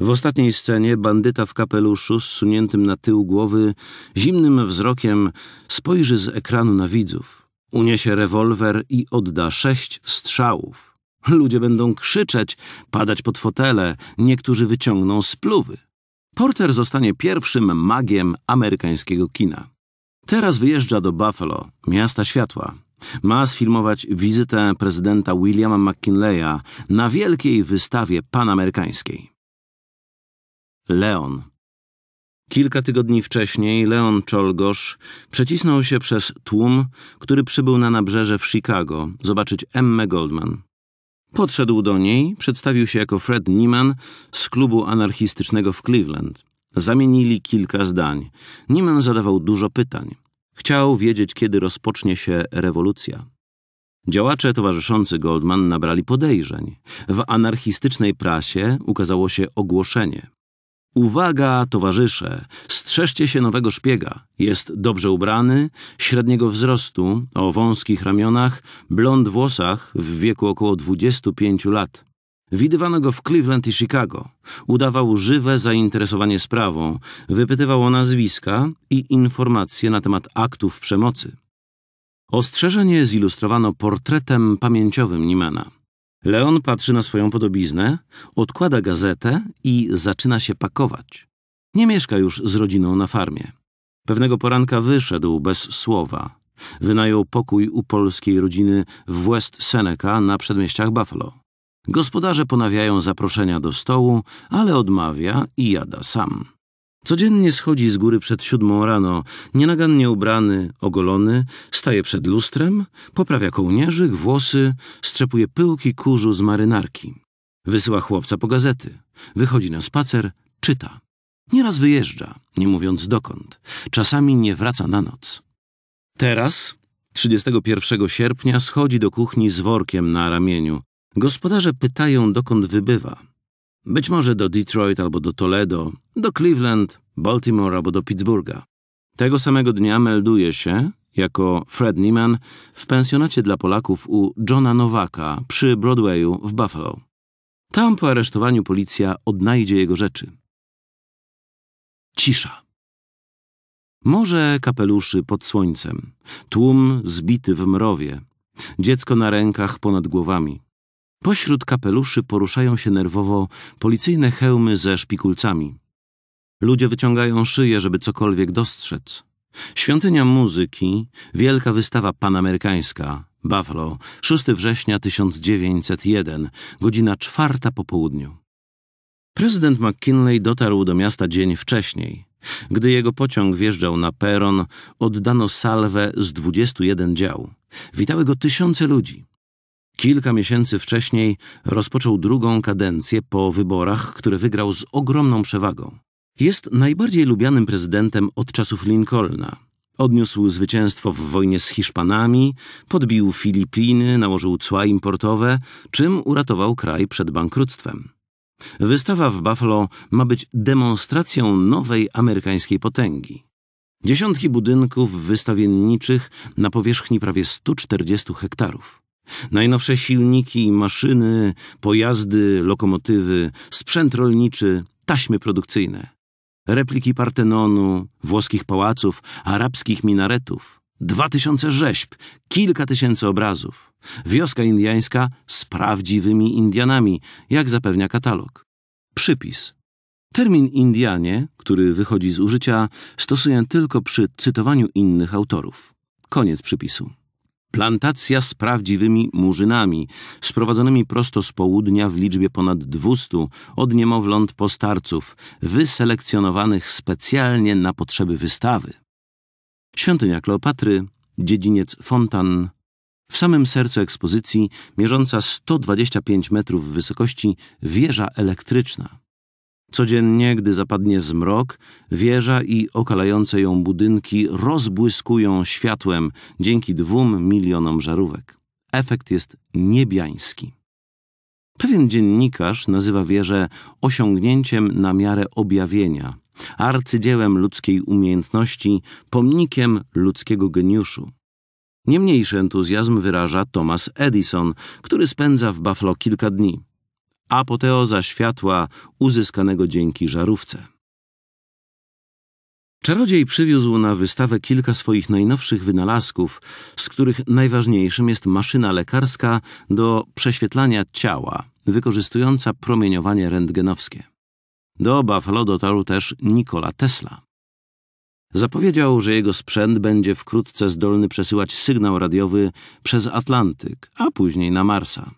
W ostatniej scenie bandyta w kapeluszu, zsuniętym na tył głowy, zimnym wzrokiem spojrzy z ekranu na widzów. Uniesie rewolwer i odda sześć strzałów. Ludzie będą krzyczeć, padać pod fotele, niektórzy wyciągną spluwy. Porter zostanie pierwszym magiem amerykańskiego kina. Teraz wyjeżdża do Buffalo, miasta światła. Ma sfilmować wizytę prezydenta Williama McKinleya na wielkiej wystawie panamerykańskiej. Leon. Kilka tygodni wcześniej Leon Czolgosz przecisnął się przez tłum, który przybył na nabrzeże w Chicago zobaczyć Emmę Goldman. Podszedł do niej, przedstawił się jako Fred Nieman z klubu anarchistycznego w Cleveland. Zamienili kilka zdań. Nieman zadawał dużo pytań. Chciał wiedzieć, kiedy rozpocznie się rewolucja. Działacze towarzyszący Goldman nabrali podejrzeń. W anarchistycznej prasie ukazało się ogłoszenie. Uwaga, towarzysze, strzeżcie się nowego szpiega. Jest dobrze ubrany, średniego wzrostu, o wąskich ramionach, blond włosach w wieku około 25 lat. Widywano go w Cleveland i Chicago. Udawał żywe zainteresowanie sprawą, wypytywał o nazwiska i informacje na temat aktów przemocy. Ostrzeżenie zilustrowano portretem pamięciowym Nimena. Leon patrzy na swoją podobiznę, odkłada gazetę i zaczyna się pakować. Nie mieszka już z rodziną na farmie. Pewnego poranka wyszedł bez słowa. Wynajął pokój u polskiej rodziny w West Seneca na przedmieściach Buffalo. Gospodarze ponawiają zaproszenia do stołu, ale odmawia i jada sam. Codziennie schodzi z góry przed siódmą rano, nienagannie ubrany, ogolony, staje przed lustrem, poprawia kołnierzyk, włosy, strzepuje pyłki kurzu z marynarki. Wysyła chłopca po gazety, wychodzi na spacer, czyta. Nieraz wyjeżdża, nie mówiąc dokąd. Czasami nie wraca na noc. Teraz, 31 sierpnia, schodzi do kuchni z workiem na ramieniu. Gospodarze pytają, dokąd wybywa. Być może do Detroit albo do Toledo, do Cleveland, Baltimore albo do Pittsburgha. Tego samego dnia melduje się, jako Fred Nieman, w pensjonacie dla Polaków u Johna Nowaka przy Broadwayu w Buffalo. Tam po aresztowaniu policja odnajdzie jego rzeczy. Cisza. Morze kapeluszy pod słońcem, tłum zbity w mrowie, dziecko na rękach ponad głowami – Pośród kapeluszy poruszają się nerwowo policyjne hełmy ze szpikulcami. Ludzie wyciągają szyję, żeby cokolwiek dostrzec. Świątynia muzyki, wielka wystawa panamerykańska, Buffalo, 6 września 1901, godzina czwarta po południu. Prezydent McKinley dotarł do miasta dzień wcześniej. Gdy jego pociąg wjeżdżał na peron, oddano salwę z 21 dział. Witały go tysiące ludzi. Kilka miesięcy wcześniej rozpoczął drugą kadencję po wyborach, które wygrał z ogromną przewagą. Jest najbardziej lubianym prezydentem od czasów Lincolna. Odniósł zwycięstwo w wojnie z Hiszpanami, podbił Filipiny, nałożył cła importowe, czym uratował kraj przed bankructwem. Wystawa w Buffalo ma być demonstracją nowej amerykańskiej potęgi. Dziesiątki budynków wystawienniczych na powierzchni prawie 140 hektarów. Najnowsze silniki, maszyny, pojazdy, lokomotywy, sprzęt rolniczy, taśmy produkcyjne. Repliki Partenonu, włoskich pałaców, arabskich minaretów. Dwa tysiące rzeźb, kilka tysięcy obrazów. Wioska indiańska z prawdziwymi Indianami, jak zapewnia katalog. Przypis. Termin Indianie, który wychodzi z użycia, stosuję tylko przy cytowaniu innych autorów. Koniec przypisu. Plantacja z prawdziwymi murzynami, sprowadzonymi prosto z południa w liczbie ponad 200 od niemowląt starców wyselekcjonowanych specjalnie na potrzeby wystawy. Świątynia Kleopatry, dziedziniec Fontan. W samym sercu ekspozycji, mierząca 125 metrów wysokości, wieża elektryczna. Codziennie, gdy zapadnie zmrok, wieża i okalające ją budynki rozbłyskują światłem dzięki dwóm milionom żarówek. Efekt jest niebiański. Pewien dziennikarz nazywa wieżę osiągnięciem na miarę objawienia, arcydziełem ludzkiej umiejętności, pomnikiem ludzkiego geniuszu. Niemniejszy entuzjazm wyraża Thomas Edison, który spędza w Buffalo kilka dni apoteoza światła uzyskanego dzięki żarówce. Czarodziej przywiózł na wystawę kilka swoich najnowszych wynalazków, z których najważniejszym jest maszyna lekarska do prześwietlania ciała, wykorzystująca promieniowanie rentgenowskie. Do obaw dotarł też Nikola Tesla. Zapowiedział, że jego sprzęt będzie wkrótce zdolny przesyłać sygnał radiowy przez Atlantyk, a później na Marsa.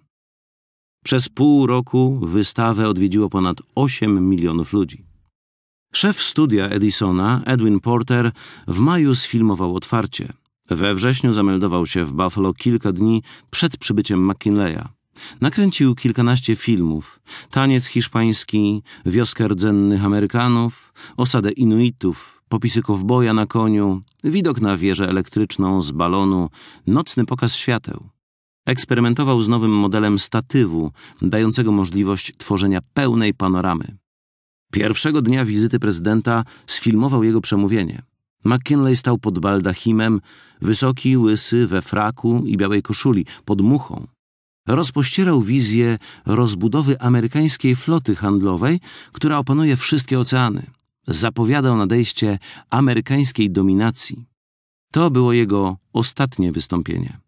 Przez pół roku wystawę odwiedziło ponad 8 milionów ludzi. Szef studia Edisona, Edwin Porter, w maju sfilmował otwarcie. We wrześniu zameldował się w Buffalo kilka dni przed przybyciem McKinleya. Nakręcił kilkanaście filmów: Taniec hiszpański, Wioskę rdzennych Amerykanów, Osadę Inuitów, Popisy kowboja na koniu, Widok na wieżę elektryczną z balonu, Nocny pokaz świateł. Eksperymentował z nowym modelem statywu, dającego możliwość tworzenia pełnej panoramy. Pierwszego dnia wizyty prezydenta sfilmował jego przemówienie. McKinley stał pod baldachimem, wysoki, łysy, we fraku i białej koszuli, pod muchą. Rozpościerał wizję rozbudowy amerykańskiej floty handlowej, która opanuje wszystkie oceany. Zapowiadał nadejście amerykańskiej dominacji. To było jego ostatnie wystąpienie.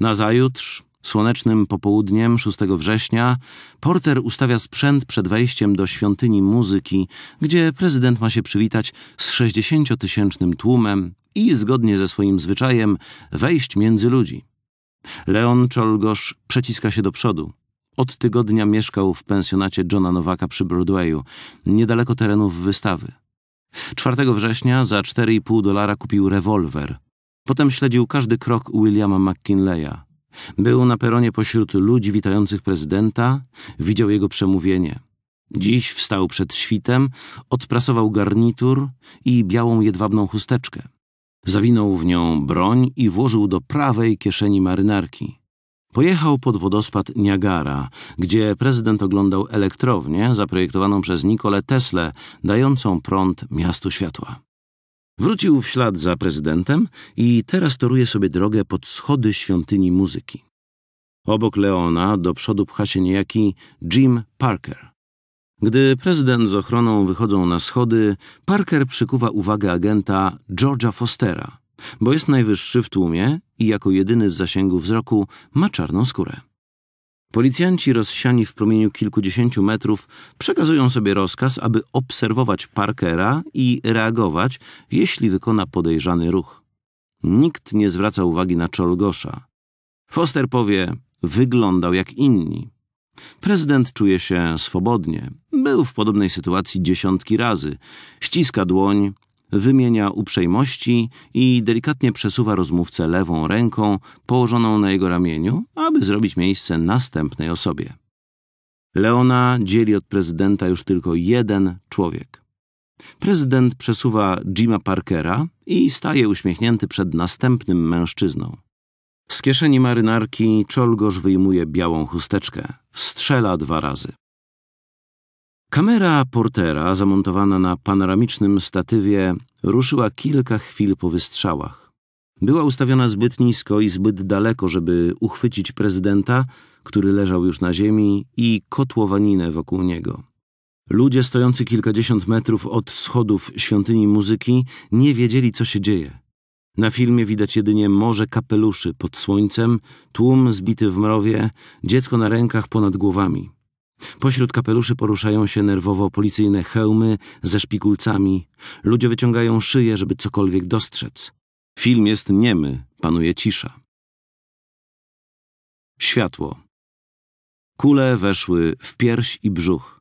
Nazajutrz, słonecznym popołudniem 6 września, porter ustawia sprzęt przed wejściem do świątyni muzyki, gdzie prezydent ma się przywitać z 60-tysięcznym tłumem i, zgodnie ze swoim zwyczajem, wejść między ludzi. Leon Czolgosz przeciska się do przodu. Od tygodnia mieszkał w pensjonacie Johna Nowaka przy Broadwayu, niedaleko terenów wystawy. 4 września za 4,5 dolara kupił rewolwer – Potem śledził każdy krok Williama McKinleya. Był na peronie pośród ludzi witających prezydenta, widział jego przemówienie. Dziś wstał przed świtem, odprasował garnitur i białą jedwabną chusteczkę. Zawinął w nią broń i włożył do prawej kieszeni marynarki. Pojechał pod wodospad Niagara, gdzie prezydent oglądał elektrownię zaprojektowaną przez Nikolę Tesla, dającą prąd miastu światła. Wrócił w ślad za prezydentem i teraz toruje sobie drogę pod schody świątyni muzyki. Obok Leona do przodu pcha się niejaki Jim Parker. Gdy prezydent z ochroną wychodzą na schody, Parker przykuwa uwagę agenta Georgia Fostera, bo jest najwyższy w tłumie i jako jedyny w zasięgu wzroku ma czarną skórę. Policjanci rozsiani w promieniu kilkudziesięciu metrów przekazują sobie rozkaz, aby obserwować Parkera i reagować, jeśli wykona podejrzany ruch. Nikt nie zwraca uwagi na Czolgosza. Foster powie, wyglądał jak inni. Prezydent czuje się swobodnie. Był w podobnej sytuacji dziesiątki razy. Ściska dłoń, wymienia uprzejmości i delikatnie przesuwa rozmówcę lewą ręką położoną na jego ramieniu, aby zrobić miejsce następnej osobie. Leona dzieli od prezydenta już tylko jeden człowiek. Prezydent przesuwa Jima Parkera i staje uśmiechnięty przed następnym mężczyzną. Z kieszeni marynarki Czolgosz wyjmuje białą chusteczkę. Strzela dwa razy. Kamera portera, zamontowana na panoramicznym statywie, ruszyła kilka chwil po wystrzałach. Była ustawiona zbyt nisko i zbyt daleko, żeby uchwycić prezydenta, który leżał już na ziemi, i kotłowaninę wokół niego. Ludzie stojący kilkadziesiąt metrów od schodów świątyni muzyki nie wiedzieli, co się dzieje. Na filmie widać jedynie morze kapeluszy pod słońcem, tłum zbity w mrowie, dziecko na rękach ponad głowami. Pośród kapeluszy poruszają się nerwowo policyjne hełmy ze szpikulcami. Ludzie wyciągają szyję, żeby cokolwiek dostrzec. Film jest niemy, panuje cisza. Światło. Kule weszły w pierś i brzuch.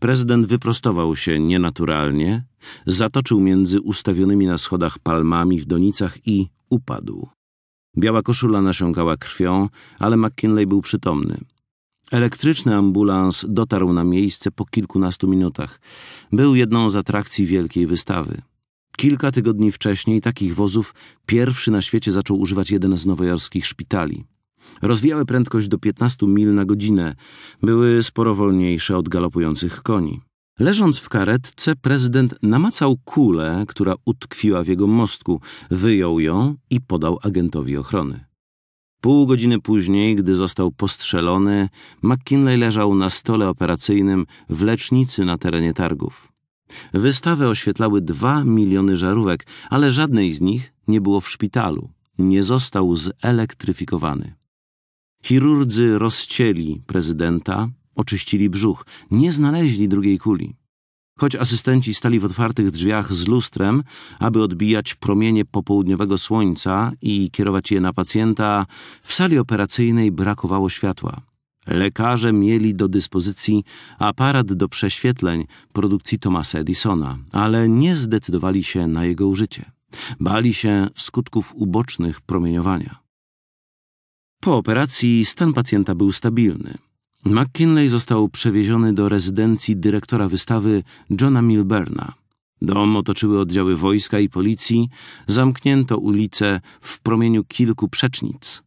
Prezydent wyprostował się nienaturalnie, zatoczył między ustawionymi na schodach palmami w donicach i upadł. Biała koszula nasiąkała krwią, ale McKinley był przytomny. Elektryczny ambulans dotarł na miejsce po kilkunastu minutach. Był jedną z atrakcji wielkiej wystawy. Kilka tygodni wcześniej takich wozów pierwszy na świecie zaczął używać jeden z nowojorskich szpitali. Rozwijały prędkość do 15 mil na godzinę, były sporo wolniejsze od galopujących koni. Leżąc w karetce, prezydent namacał kulę, która utkwiła w jego mostku, wyjął ją i podał agentowi ochrony. Pół godziny później, gdy został postrzelony, McKinley leżał na stole operacyjnym w lecznicy na terenie targów. Wystawę oświetlały dwa miliony żarówek, ale żadnej z nich nie było w szpitalu. Nie został zelektryfikowany. Chirurdzy rozcięli prezydenta, oczyścili brzuch, nie znaleźli drugiej kuli. Choć asystenci stali w otwartych drzwiach z lustrem, aby odbijać promienie popołudniowego słońca i kierować je na pacjenta, w sali operacyjnej brakowało światła. Lekarze mieli do dyspozycji aparat do prześwietleń produkcji Thomasa Edisona, ale nie zdecydowali się na jego użycie. Bali się skutków ubocznych promieniowania. Po operacji stan pacjenta był stabilny. McKinley został przewieziony do rezydencji dyrektora wystawy Johna Milberna. Dom otoczyły oddziały wojska i policji, zamknięto ulicę w promieniu kilku przecznic.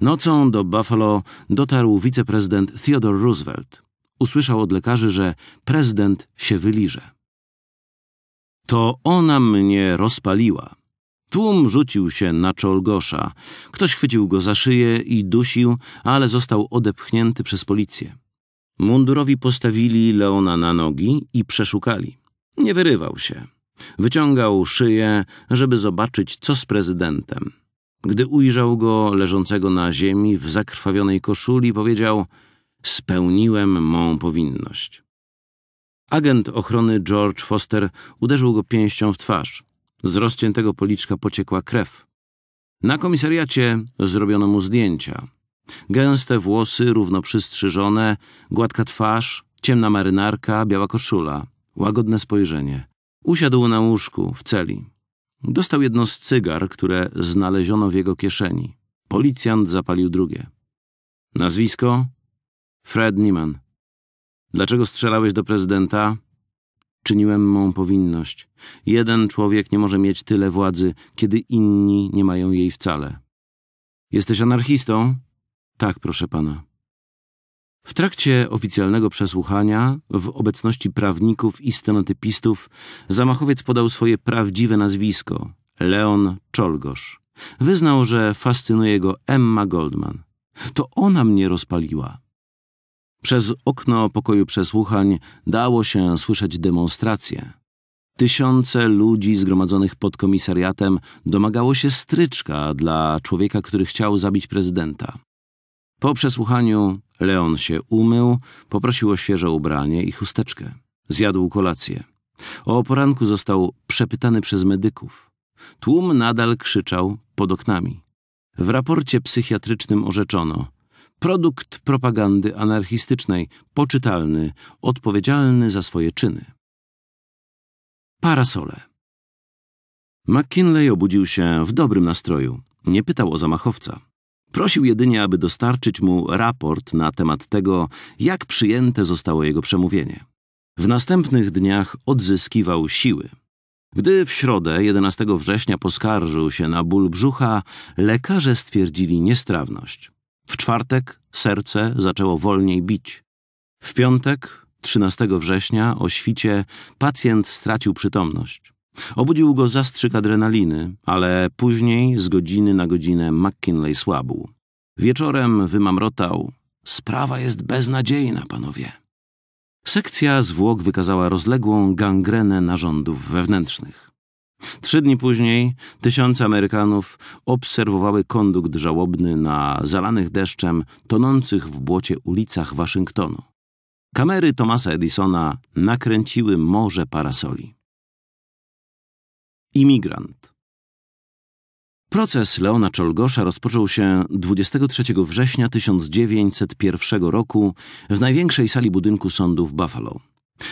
Nocą do Buffalo dotarł wiceprezydent Theodore Roosevelt. Usłyszał od lekarzy, że prezydent się wyliże. To ona mnie rozpaliła, Tłum rzucił się na Czolgosza. Ktoś chwycił go za szyję i dusił, ale został odepchnięty przez policję. Mundurowi postawili Leona na nogi i przeszukali. Nie wyrywał się. Wyciągał szyję, żeby zobaczyć, co z prezydentem. Gdy ujrzał go leżącego na ziemi w zakrwawionej koszuli, powiedział: Spełniłem mą powinność. Agent ochrony George Foster uderzył go pięścią w twarz. Z rozciętego policzka pociekła krew. Na komisariacie zrobiono mu zdjęcia. Gęste włosy, równo przystrzyżone, gładka twarz, ciemna marynarka, biała koszula, łagodne spojrzenie. Usiadł na łóżku, w celi. Dostał jedno z cygar, które znaleziono w jego kieszeni. Policjant zapalił drugie. Nazwisko? Fred Nieman. Dlaczego strzelałeś do prezydenta? Czyniłem mą powinność. Jeden człowiek nie może mieć tyle władzy, kiedy inni nie mają jej wcale. Jesteś anarchistą? Tak, proszę pana. W trakcie oficjalnego przesłuchania, w obecności prawników i stenotypistów, zamachowiec podał swoje prawdziwe nazwisko Leon Czolgosz. Wyznał, że fascynuje go Emma Goldman. To ona mnie rozpaliła. Przez okno pokoju przesłuchań dało się słyszeć demonstracje. Tysiące ludzi zgromadzonych pod komisariatem domagało się stryczka dla człowieka, który chciał zabić prezydenta. Po przesłuchaniu Leon się umył, poprosił o świeże ubranie i chusteczkę. Zjadł kolację. O poranku został przepytany przez medyków. Tłum nadal krzyczał pod oknami. W raporcie psychiatrycznym orzeczono – Produkt propagandy anarchistycznej, poczytalny, odpowiedzialny za swoje czyny. Parasole. McKinley obudził się w dobrym nastroju. Nie pytał o zamachowca. Prosił jedynie, aby dostarczyć mu raport na temat tego, jak przyjęte zostało jego przemówienie. W następnych dniach odzyskiwał siły. Gdy w środę 11 września poskarżył się na ból brzucha, lekarze stwierdzili niestrawność. W czwartek serce zaczęło wolniej bić. W piątek, 13 września, o świcie, pacjent stracił przytomność. Obudził go zastrzyk adrenaliny, ale później z godziny na godzinę McKinley słabł. Wieczorem wymamrotał: Sprawa jest beznadziejna, panowie. Sekcja zwłok wykazała rozległą gangrenę narządów wewnętrznych. Trzy dni później tysiące Amerykanów obserwowały kondukt żałobny na zalanych deszczem, tonących w błocie ulicach Waszyngtonu. Kamery Thomasa Edisona nakręciły morze parasoli. Imigrant Proces Leona Czolgosza rozpoczął się 23 września 1901 roku w największej sali budynku sądu w Buffalo.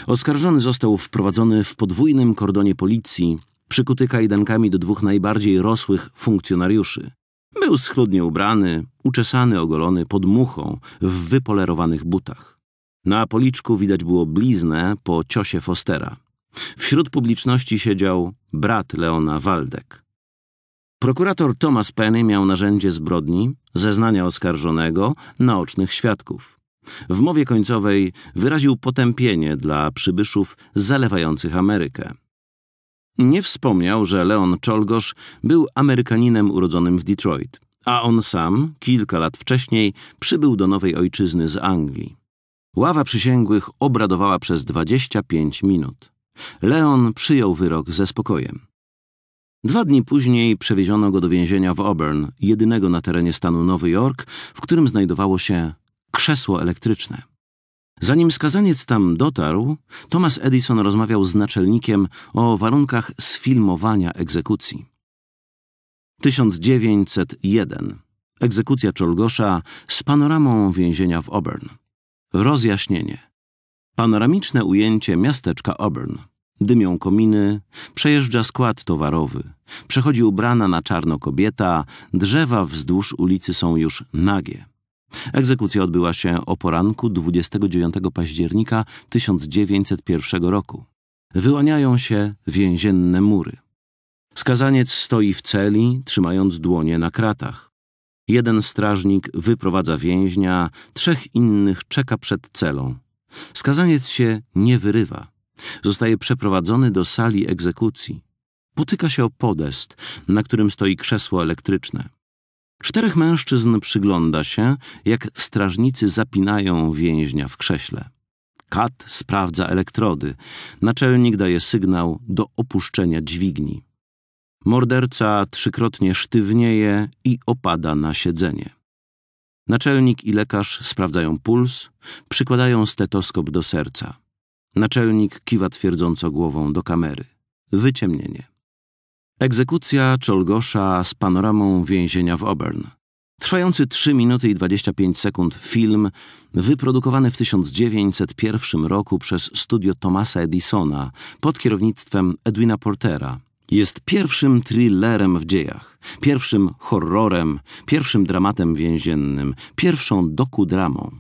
Oskarżony został wprowadzony w podwójnym kordonie policji, przykuty kajdankami do dwóch najbardziej rosłych funkcjonariuszy. Był schludnie ubrany, uczesany, ogolony, pod muchą, w wypolerowanych butach. Na policzku widać było bliznę po ciosie Fostera. Wśród publiczności siedział brat Leona Waldek. Prokurator Thomas Penny miał narzędzie zbrodni, zeznania oskarżonego, naocznych świadków. W mowie końcowej wyraził potępienie dla przybyszów zalewających Amerykę. Nie wspomniał, że Leon Czolgosz był Amerykaninem urodzonym w Detroit, a on sam, kilka lat wcześniej, przybył do nowej ojczyzny z Anglii. Ława przysięgłych obradowała przez 25 minut. Leon przyjął wyrok ze spokojem. Dwa dni później przewieziono go do więzienia w Auburn, jedynego na terenie stanu Nowy Jork, w którym znajdowało się krzesło elektryczne. Zanim skazaniec tam dotarł, Thomas Edison rozmawiał z naczelnikiem o warunkach sfilmowania egzekucji. 1901. Egzekucja Czolgosza z panoramą więzienia w Auburn. Rozjaśnienie. Panoramiczne ujęcie miasteczka Auburn. Dymią kominy, przejeżdża skład towarowy, przechodzi ubrana na czarno kobieta, drzewa wzdłuż ulicy są już nagie. Egzekucja odbyła się o poranku 29 października 1901 roku. Wyłaniają się więzienne mury. Skazaniec stoi w celi, trzymając dłonie na kratach. Jeden strażnik wyprowadza więźnia, trzech innych czeka przed celą. Skazaniec się nie wyrywa. Zostaje przeprowadzony do sali egzekucji. Potyka się o podest, na którym stoi krzesło elektryczne. Czterech mężczyzn przygląda się, jak strażnicy zapinają więźnia w krześle. Kat sprawdza elektrody. Naczelnik daje sygnał do opuszczenia dźwigni. Morderca trzykrotnie sztywnieje i opada na siedzenie. Naczelnik i lekarz sprawdzają puls, przykładają stetoskop do serca. Naczelnik kiwa twierdząco głową do kamery. Wyciemnienie. Egzekucja Czolgosza z panoramą więzienia w Auburn. Trwający 3 minuty i 25 sekund film, wyprodukowany w 1901 roku przez studio Thomasa Edisona pod kierownictwem Edwina Portera, jest pierwszym thrillerem w dziejach, pierwszym horrorem, pierwszym dramatem więziennym, pierwszą dokudramą.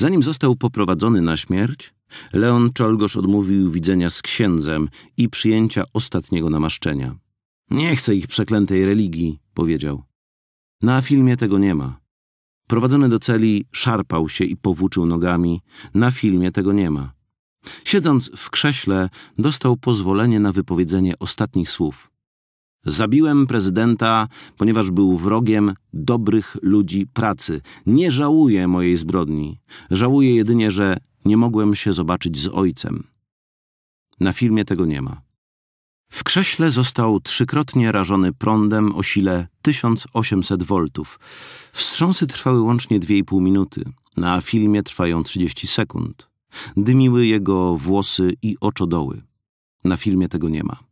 Zanim został poprowadzony na śmierć, Leon Czolgosz odmówił widzenia z księdzem i przyjęcia ostatniego namaszczenia. Nie chcę ich przeklętej religii, powiedział. Na filmie tego nie ma. Prowadzony do celi szarpał się i powłóczył nogami. Na filmie tego nie ma. Siedząc w krześle, dostał pozwolenie na wypowiedzenie ostatnich słów. Zabiłem prezydenta, ponieważ był wrogiem dobrych ludzi pracy. Nie żałuję mojej zbrodni. Żałuję jedynie, że nie mogłem się zobaczyć z ojcem. Na filmie tego nie ma. W krześle został trzykrotnie rażony prądem o sile 1800 V. Wstrząsy trwały łącznie 2,5 minuty. Na filmie trwają 30 sekund. Dymiły jego włosy i oczodoły. Na filmie tego nie ma.